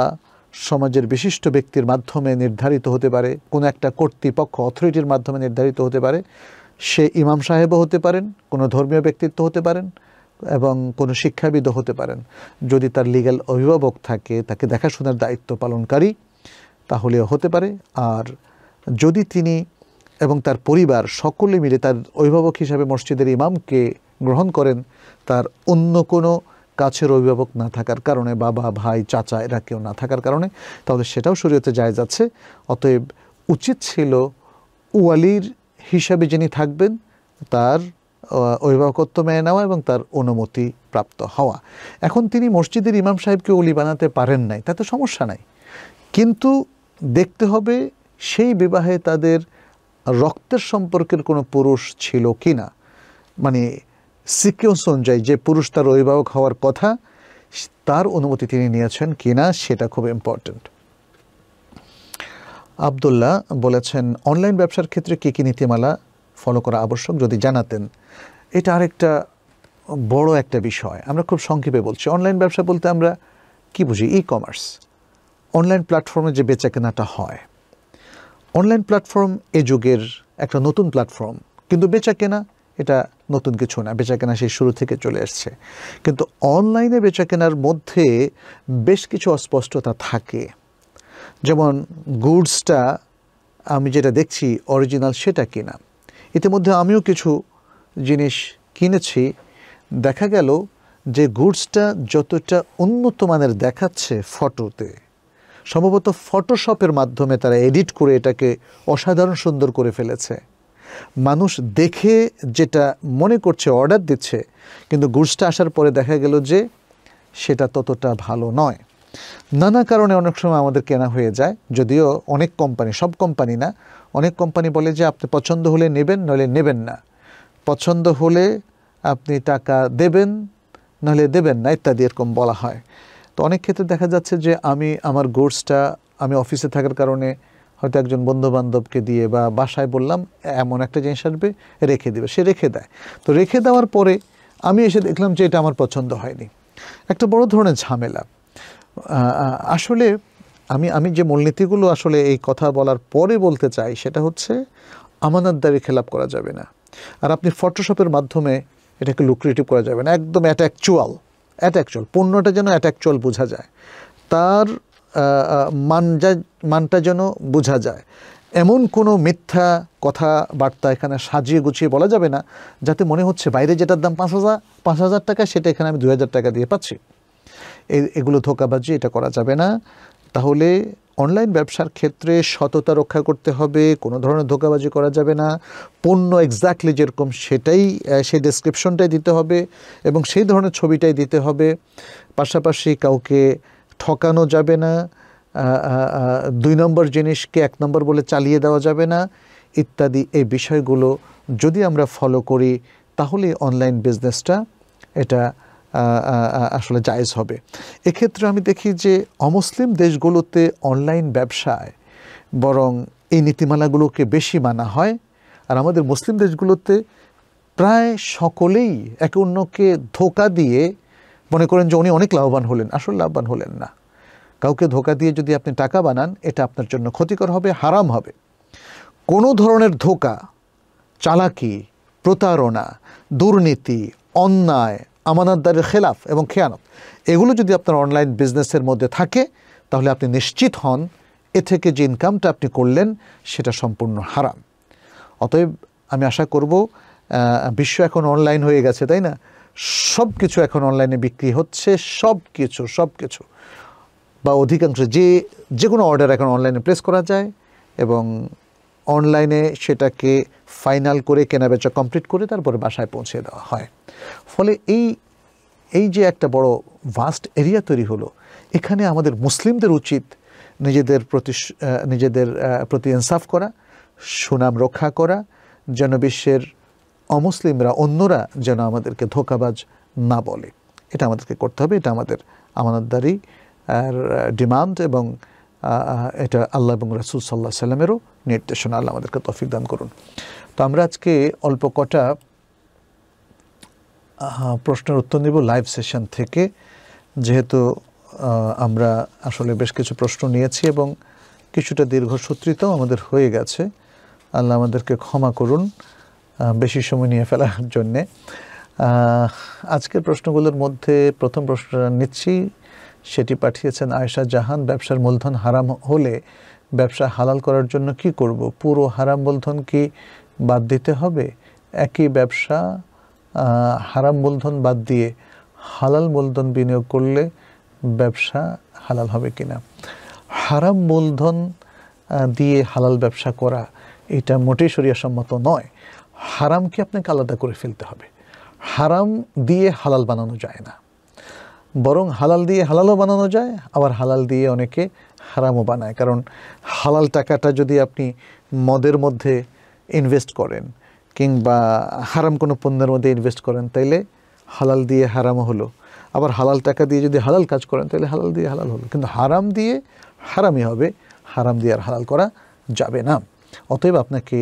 সমাজের বিশিষ্ট ব্যক্তির মাধ্যমে নির্ধারিত হতে পারে কোনো একটা কর্তৃপক্ষ অথরিটির মাধ্যমে নির্ধারিত হতে পারে সে ইমাম সাহেবও হতে পারেন কোনো ধর্মীয় ব্যক্তিত্ব হতে পারেন এবং কোনো শিক্ষাবিদও হতে পারেন যদি তার লিগ্যাল অভিভাবক থাকে তাকে দেখাশোনার দায়িত্ব পালনকারী তাহলেও হতে পারে আর যদি তিনি এবং তার পরিবার সকলে মিলে তার অভিভাবক হিসাবে মসজিদের ইমামকে গ্রহণ করেন তার অন্য কোনো কাছের অভিভাবক না থাকার কারণে বাবা ভাই চাচা এরা কেউ না থাকার কারণে তাহলে সেটাও শরীয়তে যায় যাচ্ছে অতএব উচিত ছিল ওয়ালির হিসাবে যিনি থাকবেন তার অভিভাবকত্ব মেনে নেওয়া এবং তার অনুমতি প্রাপ্ত হওয়া এখন তিনি মসজিদের ইমাম সাহেবকে অলি বানাতে পারেন নাই তাতে সমস্যা নাই কিন্তু দেখতে হবে সেই বিবাহে তাদের রক্তের সম্পর্কের কোনো পুরুষ ছিল কি না মানে সিকিউন্স অনুযায়ী যে পুরুষ তার অভিভাবক হওয়ার কথা তার অনুমতি তিনি নিয়েছেন কি না সেটা খুব ইম্পর্ট্যান্ট আবদুল্লাহ বলেছেন অনলাইন ব্যবসার ক্ষেত্রে কী কী নীতিমালা ফলো করা আবশ্যক যদি জানাতেন এটা আরেকটা বড় একটা বিষয় আমরা খুব সংক্ষেপে বলছি অনলাইন ব্যবসা বলতে আমরা কি বুঝি ই কমার্স অনলাইন প্ল্যাটফর্মে যে বেচা কেনাটা হয় অনলাইন প্ল্যাটফর্ম এ যুগের একটা নতুন প্ল্যাটফর্ম কিন্তু বেচা কেনা এটা নতুন কিছু না বেচা কেনা সেই শুরু থেকে চলে আসছে কিন্তু অনলাইনে বেচা কেনার মধ্যে বেশ কিছু অস্পষ্টতা থাকে যেমন গুডসটা আমি যেটা দেখছি অরিজিনাল সেটা কিনা ইতিমধ্যে আমিও কিছু জিনিস কিনেছি দেখা গেল যে গুডসটা যতটা উন্নত মানের দেখাচ্ছে ফটোতে সম্ভবত ফটোশপের মাধ্যমে তারা এডিট করে এটাকে অসাধারণ সুন্দর করে ফেলেছে মানুষ দেখে যেটা মনে করছে অর্ডার দিচ্ছে কিন্তু গুডসটা আসার পরে দেখা গেল যে সেটা ততটা ভালো নয় নানা কারণে অনেক সময় আমাদের কেনা হয়ে যায় যদিও অনেক কোম্পানি সব কোম্পানি না অনেক কোম্পানি বলে যে আপনি পছন্দ হলে নেবেন নলে নেবেন না পছন্দ হলে আপনি টাকা দেবেন নাহলে দেবেন না ইত্যাদি এরকম বলা হয় তো অনেক ক্ষেত্রে দেখা যাচ্ছে যে আমি আমার গোডসটা আমি অফিসে থাকার কারণে হয়তো একজন বন্ধুবান্ধবকে দিয়ে বা বাসায় বললাম এমন একটা জিনিস আসবে রেখে দেবে সে রেখে দেয় তো রেখে দেওয়ার পরে আমি এসে দেখলাম যে এটা আমার পছন্দ হয়নি একটা বড় ধরনের ঝামেলা আসলে আমি আমি যে মূলনীতিগুলো আসলে এই কথা বলার পরে বলতে চাই সেটা হচ্ছে আমানতদারি খেলাপ করা যাবে না আর আপনি ফটোশপের মাধ্যমে এটাকে লুক্রেটিভ করা যাবে না একদম অ্যাট্যাকচুয়াল অ্যাট্যাকচুয়াল পণ্যটা যেন অ্যাকচুয়াল বোঝা যায় তার মান যা মানটা যেন বোঝা যায় এমন কোনো মিথ্যা কথা বার্তা এখানে সাজিয়ে গুছিয়ে বলা যাবে না যাতে মনে হচ্ছে বাইরে যেটার দাম পাঁচ হাজার পাঁচ হাজার টাকা সেটা এখানে আমি দু হাজার টাকা দিয়ে পাচ্ছি এগুলো ধোকাবাজি এটা করা যাবে না তাহলে অনলাইন ব্যবসার ক্ষেত্রে সততা রক্ষা করতে হবে কোনো ধরনের ধোকাবাজি করা যাবে না পণ্য এক্স্যাক্টলি যেরকম সেটাই সেই ডেসক্রিপশনটাই দিতে হবে এবং সেই ধরনের ছবিটাই দিতে হবে পাশাপাশি কাউকে ঠকানো যাবে না দুই নম্বর জিনিসকে এক নম্বর বলে চালিয়ে দেওয়া যাবে না ইত্যাদি এই বিষয়গুলো যদি আমরা ফলো করি তাহলে অনলাইন বিজনেসটা এটা আসলে জায়জ হবে এক্ষেত্রে আমি দেখি যে অমুসলিম দেশগুলোতে অনলাইন ব্যবসায় বরং এই নীতিমালাগুলোকে বেশি মানা হয় আর আমাদের মুসলিম দেশগুলোতে প্রায় সকলেই একে অন্যকে ধোকা দিয়ে মনে করেন যে উনি অনেক লাভবান হলেন আসলে লাভবান হলেন না কাউকে ধোকা দিয়ে যদি আপনি টাকা বানান এটা আপনার জন্য ক্ষতিকর হবে হারাম হবে কোনো ধরনের ধোকা চালাকি প্রতারণা দুর্নীতি অন্যায় আমানতদারের খেলাফ এবং খেয়ানত এগুলো যদি আপনার অনলাইন বিজনেসের মধ্যে থাকে তাহলে আপনি নিশ্চিত হন এ থেকে যে ইনকামটা আপনি করলেন সেটা সম্পূর্ণ হারাম অতএব আমি আশা করব বিশ্ব এখন অনলাইন হয়ে গেছে তাই না সব কিছু এখন অনলাইনে বিক্রি হচ্ছে সব কিছু সব কিছু বা অধিকাংশ যে যে কোনো অর্ডার এখন অনলাইনে প্লেস করা যায় এবং অনলাইনে সেটাকে ফাইনাল করে কেনাবেচা কমপ্লিট করে তারপরে বাসায় পৌঁছে দেওয়া হয় ফলে এই এই যে একটা বড় ভাস্ট এরিয়া তৈরি হলো এখানে আমাদের মুসলিমদের উচিত নিজেদের প্রতি নিজেদের প্রতি ইনসাফ করা সুনাম রক্ষা করা যেন বিশ্বের অমুসলিমরা অন্যরা যেন আমাদেরকে ধোকাবাজ না বলে এটা আমাদেরকে করতে হবে এটা আমাদের আমানতদারি আর ডিমান্ড এবং এটা আল্লাহ এবং রাসুল সাল্লাহ সাল্লামেরও নির্দেশনা আল্লাহ আমাদেরকে তফিক দান করুন তো আমরা আজকে অল্প কটা প্রশ্নের উত্তর নিব লাইভ সেশন থেকে যেহেতু আমরা আসলে বেশ কিছু প্রশ্ন নিয়েছি এবং কিছুটা দীর্ঘসূত্রিতাও আমাদের হয়ে গেছে আল্লাহ আমাদেরকে ক্ষমা করুন বেশি সময় নিয়ে ফেলার জন্যে আজকের প্রশ্নগুলোর মধ্যে প্রথম প্রশ্নটা নিচ্ছি সেটি পাঠিয়েছেন আয়েশা জাহান ব্যবসার মূলধন হারাম হলে ব্যবসা হালাল করার জন্য কি করব পুরো হারাম মূলধন কি বাদ দিতে হবে একই ব্যবসা হারাম মূলধন বাদ দিয়ে হালাল মূলধন বিনিয়োগ করলে ব্যবসা হালাল হবে কিনা হারাম মূলধন দিয়ে হালাল ব্যবসা করা এটা মোটেই সম্মত নয় হারামকে আপনাকে আলাদা করে ফেলতে হবে হারাম দিয়ে হালাল বানানো যায় না বরং হালাল দিয়ে হালালও বানানো যায় আবার হালাল দিয়ে অনেকে হারামও বানায় কারণ হালাল টাকাটা যদি আপনি মদের মধ্যে ইনভেস্ট করেন কিংবা হারাম কোনো পণ্যের মধ্যে ইনভেস্ট করেন তাইলে হালাল দিয়ে হারামও হলো আবার হালাল টাকা দিয়ে যদি হালাল কাজ করেন তাহলে হালাল দিয়ে হালাল হলো কিন্তু হারাম দিয়ে হারামই হবে হারাম দিয়ে আর হালাল করা যাবে না অতএব আপনাকে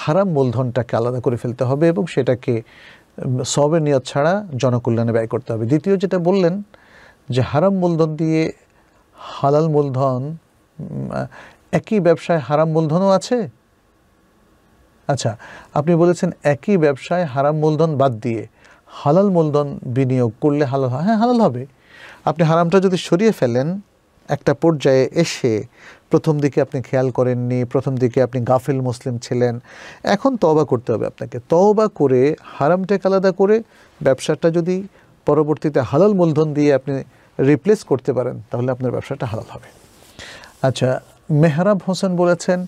হারাম মূলধনটাকে আলাদা করে ফেলতে হবে এবং সেটাকে সবে নিয়ত ছাড়া জনকল্যাণে ব্যয় করতে হবে দ্বিতীয় যেটা বললেন যে হারাম মূলধন দিয়ে হালাল মূলধন একই ব্যবসায় হারাম মূলধনও আছে আচ্ছা আপনি বলেছেন একই ব্যবসায় হারাম মূলধন বাদ দিয়ে হালাল মূলধন বিনিয়োগ করলে হালাল হ্যাঁ হালাল হবে আপনি হারামটা যদি সরিয়ে ফেলেন একটা পর্যায়ে এসে প্রথম দিকে আপনি খেয়াল করেননি প্রথম দিকে আপনি গাফিল মুসলিম ছিলেন এখন তওবা করতে হবে আপনাকে তওবা করে হারামটাকে আলাদা করে ব্যবসাটা যদি পরবর্তীতে হালাল মূলধন দিয়ে আপনি রিপ্লেস করতে পারেন তাহলে আপনার ব্যবসাটা হালাল হবে আচ্ছা মেহরাব হোসেন বলেছেন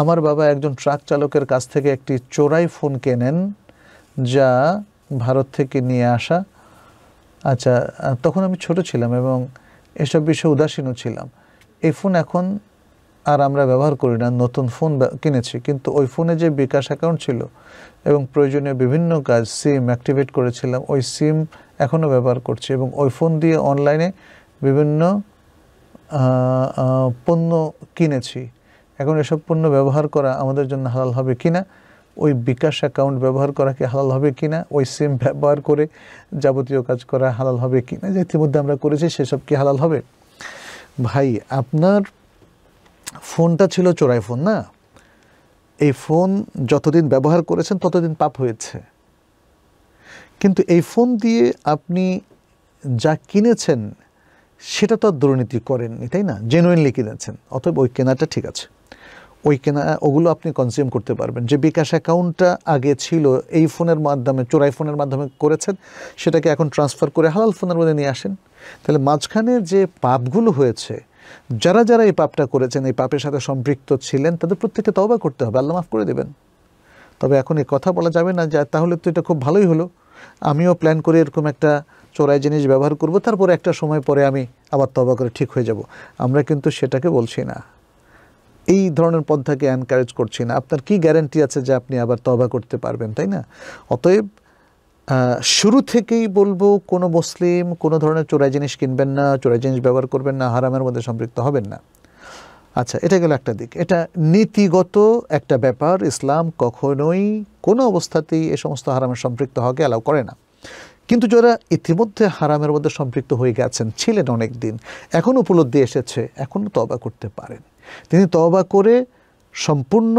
আমার বাবা একজন ট্রাক চালকের কাছ থেকে একটি চোরাই ফোন কেনেন যা ভারত থেকে নিয়ে আসা আচ্ছা তখন আমি ছোট ছিলাম এবং এসব বিষয়ে উদাসীনও ছিলাম এই ফোন এখন আর আমরা ব্যবহার করি না নতুন ফোন কিনেছি কিন্তু ওই ফোনে যে বিকাশ অ্যাকাউন্ট ছিল এবং প্রয়োজনীয় বিভিন্ন কাজ সিম অ্যাক্টিভেট করেছিলাম ওই সিম এখনও ব্যবহার করছি এবং ওই ফোন দিয়ে অনলাইনে বিভিন্ন পণ্য কিনেছি এখন এসব পণ্য ব্যবহার করা আমাদের জন্য হালাল হবে কি না ওই বিকাশ অ্যাকাউন্ট ব্যবহার করা কি হালাল হবে কি না ওই সিম ব্যবহার করে যাবতীয় কাজ করা হালাল হবে কি না যে ইতিমধ্যে আমরা করেছি সেসব কি হালাল হবে ভাই আপনার ফোনটা ছিল চোরাই ফোন না এই ফোন যতদিন ব্যবহার করেছেন ততদিন পাপ হয়েছে কিন্তু এই ফোন দিয়ে আপনি যা কিনেছেন সেটা তো আর দুর্নীতি করেননি তাই না জেনুইনলি কিনেছেন অতএব ওই কেনাটা ঠিক আছে ওই কেনা ওগুলো আপনি কনজিউম করতে পারবেন যে বিকাশ অ্যাকাউন্টটা আগে ছিল এই ফোনের মাধ্যমে চোরাই ফোনের মাধ্যমে করেছেন সেটাকে এখন ট্রান্সফার করে হালাল ফোনের মধ্যে নিয়ে আসেন তাহলে মাঝখানে যে পাপগুলো হয়েছে যারা যারা এই পাপটা করেছেন এই পাপের সাথে সম্পৃক্ত ছিলেন তাদের প্রত্যেককে তবা করতে হবে আল্লাহ মাফ করে দেবেন তবে এখন এই কথা বলা যাবে না যে তাহলে তো এটা খুব ভালোই হলো আমিও প্ল্যান করে এরকম একটা চোরাই জিনিস ব্যবহার করব তারপরে একটা সময় পরে আমি আবার তবা করে ঠিক হয়ে যাব আমরা কিন্তু সেটাকে বলছি না এই ধরনের পন্থাকে এনকারেজ করছি না আপনার কি গ্যারান্টি আছে যে আপনি আবার তবা করতে পারবেন তাই না অতএব শুরু থেকেই বলবো কোনো মুসলিম কোনো ধরনের চোরাই জিনিস কিনবেন না চোরাই জিনিস ব্যবহার করবেন না হারামের মধ্যে সম্পৃক্ত হবেন না আচ্ছা এটা গেল একটা দিক এটা নীতিগত একটা ব্যাপার ইসলাম কখনোই কোনো অবস্থাতেই এ সমস্ত হারামের সম্পৃক্ত হওয়াকে অ্যালাউ করে না কিন্তু যারা ইতিমধ্যে হারামের মধ্যে সম্পৃক্ত হয়ে গেছেন ছিলেন অনেক দিন এখন উপলব্ধি এসেছে এখনও তবা করতে পারেন তিনি তবা করে সম্পূর্ণ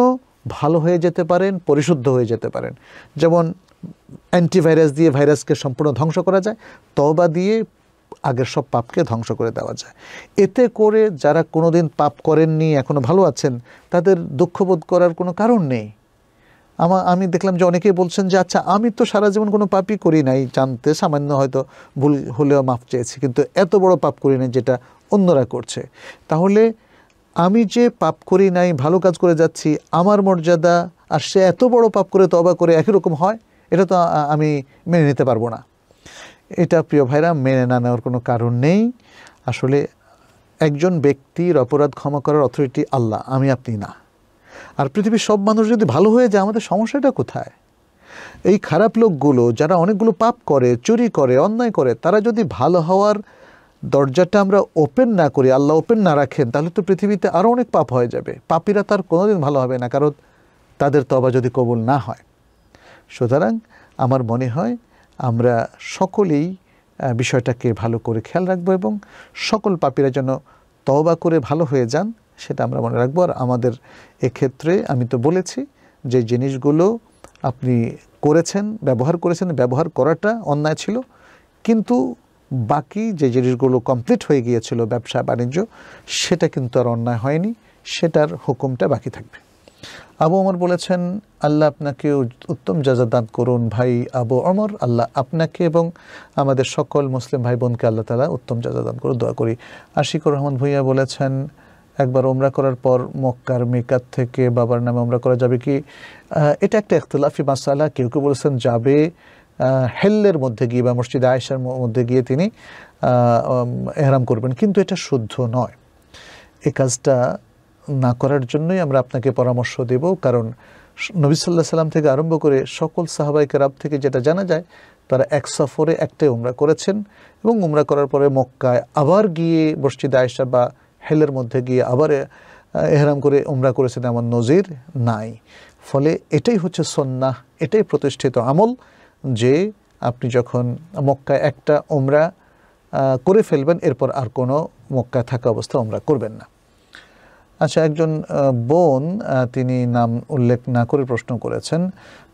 ভালো হয়ে যেতে পারেন পরিশুদ্ধ হয়ে যেতে পারেন যেমন অ্যান্টিভাইরাস দিয়ে ভাইরাসকে সম্পূর্ণ ধ্বংস করা যায় তবা দিয়ে আগের সব পাপকে ধ্বংস করে দেওয়া যায় এতে করে যারা কোনোদিন পাপ করেননি এখনও ভালো আছেন তাদের দুঃখবোধ করার কোনো কারণ নেই আমা আমি দেখলাম যে অনেকেই বলছেন যে আচ্ছা আমি তো সারা জীবন কোনো পাপই করি নাই জানতে সামান্য হয়তো ভুল হলেও মাফ চেয়েছি কিন্তু এত বড় পাপ করি নাই যেটা অন্যরা করছে তাহলে আমি যে পাপ করি নাই ভালো কাজ করে যাচ্ছি আমার মর্যাদা আর সে এত বড় পাপ করে তবা করে একই রকম হয় এটা তো আমি মেনে নিতে পারবো না এটা প্রিয় ভাইরা মেনে না নেওয়ার কোনো কারণ নেই আসলে একজন ব্যক্তির অপরাধ ক্ষমা করার অথরিটি আল্লাহ আমি আপনি না আর পৃথিবীর সব মানুষ যদি ভালো হয়ে যায় আমাদের সমস্যাটা কোথায় এই খারাপ লোকগুলো যারা অনেকগুলো পাপ করে চুরি করে অন্যায় করে তারা যদি ভালো হওয়ার দরজাটা আমরা ওপেন না করি আল্লাহ ওপেন না রাখেন তাহলে তো পৃথিবীতে আরও অনেক পাপ হয়ে যাবে পাপিরা তার কোনোদিন ভালো হবে না কারণ তাদের তবা যদি কবুল না হয় সুতরাং আমার মনে হয় আমরা সকলেই বিষয়টাকে ভালো করে খেয়াল রাখবো এবং সকল পাপীরা যেন তওবা করে ভালো হয়ে যান সেটা আমরা মনে রাখবো আর আমাদের এক্ষেত্রে আমি তো বলেছি যে জিনিসগুলো আপনি করেছেন ব্যবহার করেছেন ব্যবহার করাটা অন্যায় ছিল কিন্তু বাকি যে জিনিসগুলো কমপ্লিট হয়ে গিয়েছিল ব্যবসা বাণিজ্য সেটা কিন্তু আর অন্যায় হয়নি সেটার হুকুমটা বাকি থাকবে আবু অমর বলেছেন আল্লাহ আপনাকে উত্তম যাযাদান দান করুন ভাই আবু অমর আল্লাহ আপনাকে এবং আমাদের সকল মুসলিম ভাই বোনকে আল্লাহ তালা উত্তম যাজা দান করুন দোয়া করি আশিকুর রহমান ভুইয়া বলেছেন একবার ওমরা করার পর মক্কার মেকার থেকে বাবার নামে ওমরা করা যাবে কি এটা একটা একতলাফি মাসালা কেউ কেউ বলেছেন যাবে হেল্লের মধ্যে গিয়ে বা মসজিদ আয়েশার মধ্যে গিয়ে তিনি এহরাম করবেন কিন্তু এটা শুদ্ধ নয় এ কাজটা না করার জন্যই আমরা আপনাকে পরামর্শ দেব কারণ নবী সাল্লাহ সাল্লাম থেকে আরম্ভ করে সকল সাহাবাই কেরাব থেকে যেটা জানা যায় তারা এক সফরে একটাই উমরা করেছেন এবং উমরা করার পরে মক্কায় আবার গিয়ে মসজিদ আয়েশা বা হেলের মধ্যে গিয়ে আবার এহরাম করে উমরা করেছেন এমন নজির নাই ফলে এটাই হচ্ছে সন্না এটাই প্রতিষ্ঠিত আমল যে আপনি যখন মক্কায় একটা উমরা করে ফেলবেন এরপর আর কোনো মক্কায় থাকা অবস্থা উমরা করবেন না আচ্ছা একজন বোন তিনি নাম উল্লেখ না করে প্রশ্ন করেছেন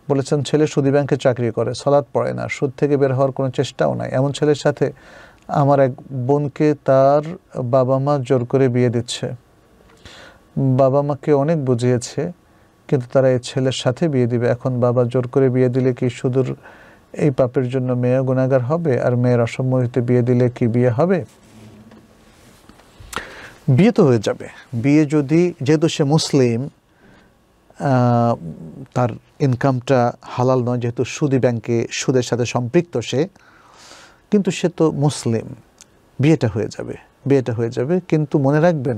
বলেছেন ছেলে সুদি ব্যাংকে চাকরি করে সলাদ পড়ে না সুদ থেকে বের হওয়ার কোনো চেষ্টাও নাই এমন ছেলের সাথে আমার এক বোনকে তার বাবা মা জোর করে বিয়ে দিচ্ছে বাবা মাকে অনেক বুঝিয়েছে কিন্তু তারা এই ছেলের সাথে বিয়ে দিবে এখন বাবা জোর করে বিয়ে দিলে কি সুদূর এই পাপের জন্য মেয়ে গুণাগার হবে আর মেয়ের অসম্মতিতে বিয়ে দিলে কি বিয়ে হবে বিয়ে তো হয়ে যাবে বিয়ে যদি যেহেতু সে মুসলিম তার ইনকামটা হালাল নয় যেহেতু সুদি ব্যাংকে সুদের সাথে সম্পৃক্ত সে কিন্তু সে তো মুসলিম বিয়েটা হয়ে যাবে বিয়েটা হয়ে যাবে কিন্তু মনে রাখবেন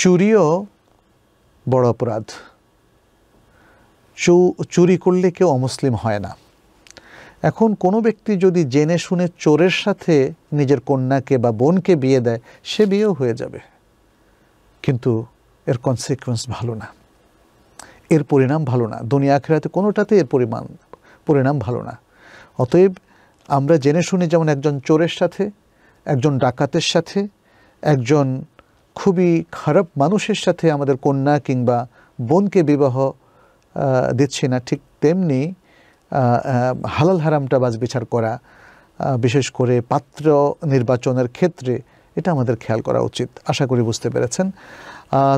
চুরিও বড় অপরাধ চুরি করলে কেউ অমুসলিম হয় না এখন কোনো ব্যক্তি যদি জেনে শুনে চোরের সাথে নিজের কন্যাকে বা বোনকে বিয়ে দেয় সে বিয়েও হয়ে যাবে কিন্তু এর কনসিকুয়েন্স ভালো না এর পরিণাম ভালো না দুনিয়া আখেরাতে কোনোটাতে এর পরিমাণ পরিণাম ভালো না অতএব আমরা জেনে শুনে যেমন একজন চোরের সাথে একজন ডাকাতের সাথে একজন খুবই খারাপ মানুষের সাথে আমাদের কন্যা কিংবা বোনকে বিবাহ দিচ্ছি না ঠিক তেমনি হালাল হারামটা বাজ বিচার করা বিশেষ করে পাত্র নির্বাচনের ক্ষেত্রে এটা আমাদের খেয়াল করা উচিত আশা করি বুঝতে পেরেছেন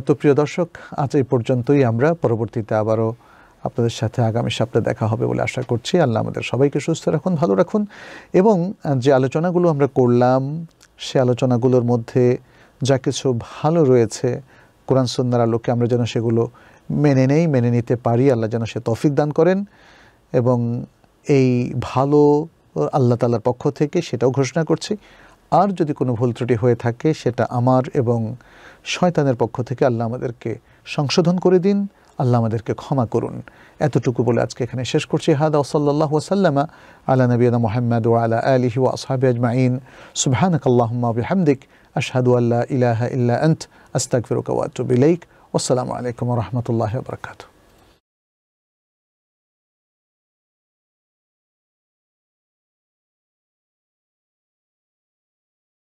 তো প্রিয় দর্শক আজ এই পর্যন্তই আমরা পরবর্তীতে আবারও আপনাদের সাথে আগামী সপ্তাহে দেখা হবে বলে আশা করছি আল্লাহ আমাদের সবাইকে সুস্থ রাখুন ভালো রাখুন এবং যে আলোচনাগুলো আমরা করলাম সে আলোচনাগুলোর মধ্যে যা কিছু ভালো রয়েছে কোরআন সন্ন্যার আলোকে আমরা যেন সেগুলো মেনে নেই মেনে নিতে পারি আল্লাহ যেন সে তফিক দান করেন এবং এই ভালো আল্লাহ তালার পক্ষ থেকে সেটাও ঘোষণা করছি আর যদি কোনো ভুল ত্রুটি হয়ে থাকে সেটা আমার এবং শয়তানের পক্ষ থেকে আল্লাহ আমাদেরকে সংশোধন করে দিন আল্লাহ আমাদেরকে ক্ষমা করুন এতটুকু বলে আজকে এখানে শেষ করছি হাদা ওসল্লাহ ওসাল্লামা আল্লাহ নবীন মোহাম্মদ ও আলা আলহি ও আসহাবি আজমাইন সুবহানক কাল্লাহমা বিহামদিক আশহাদু আল্লাহ ইলাহা ইল্লা আন্ত ফিরুক ওয়া আতুবু ইলাইক ওয়াসসালামু আলাইকুম ওয়া রাহমাতুল্লাহি ওয়া বারাকাতুহু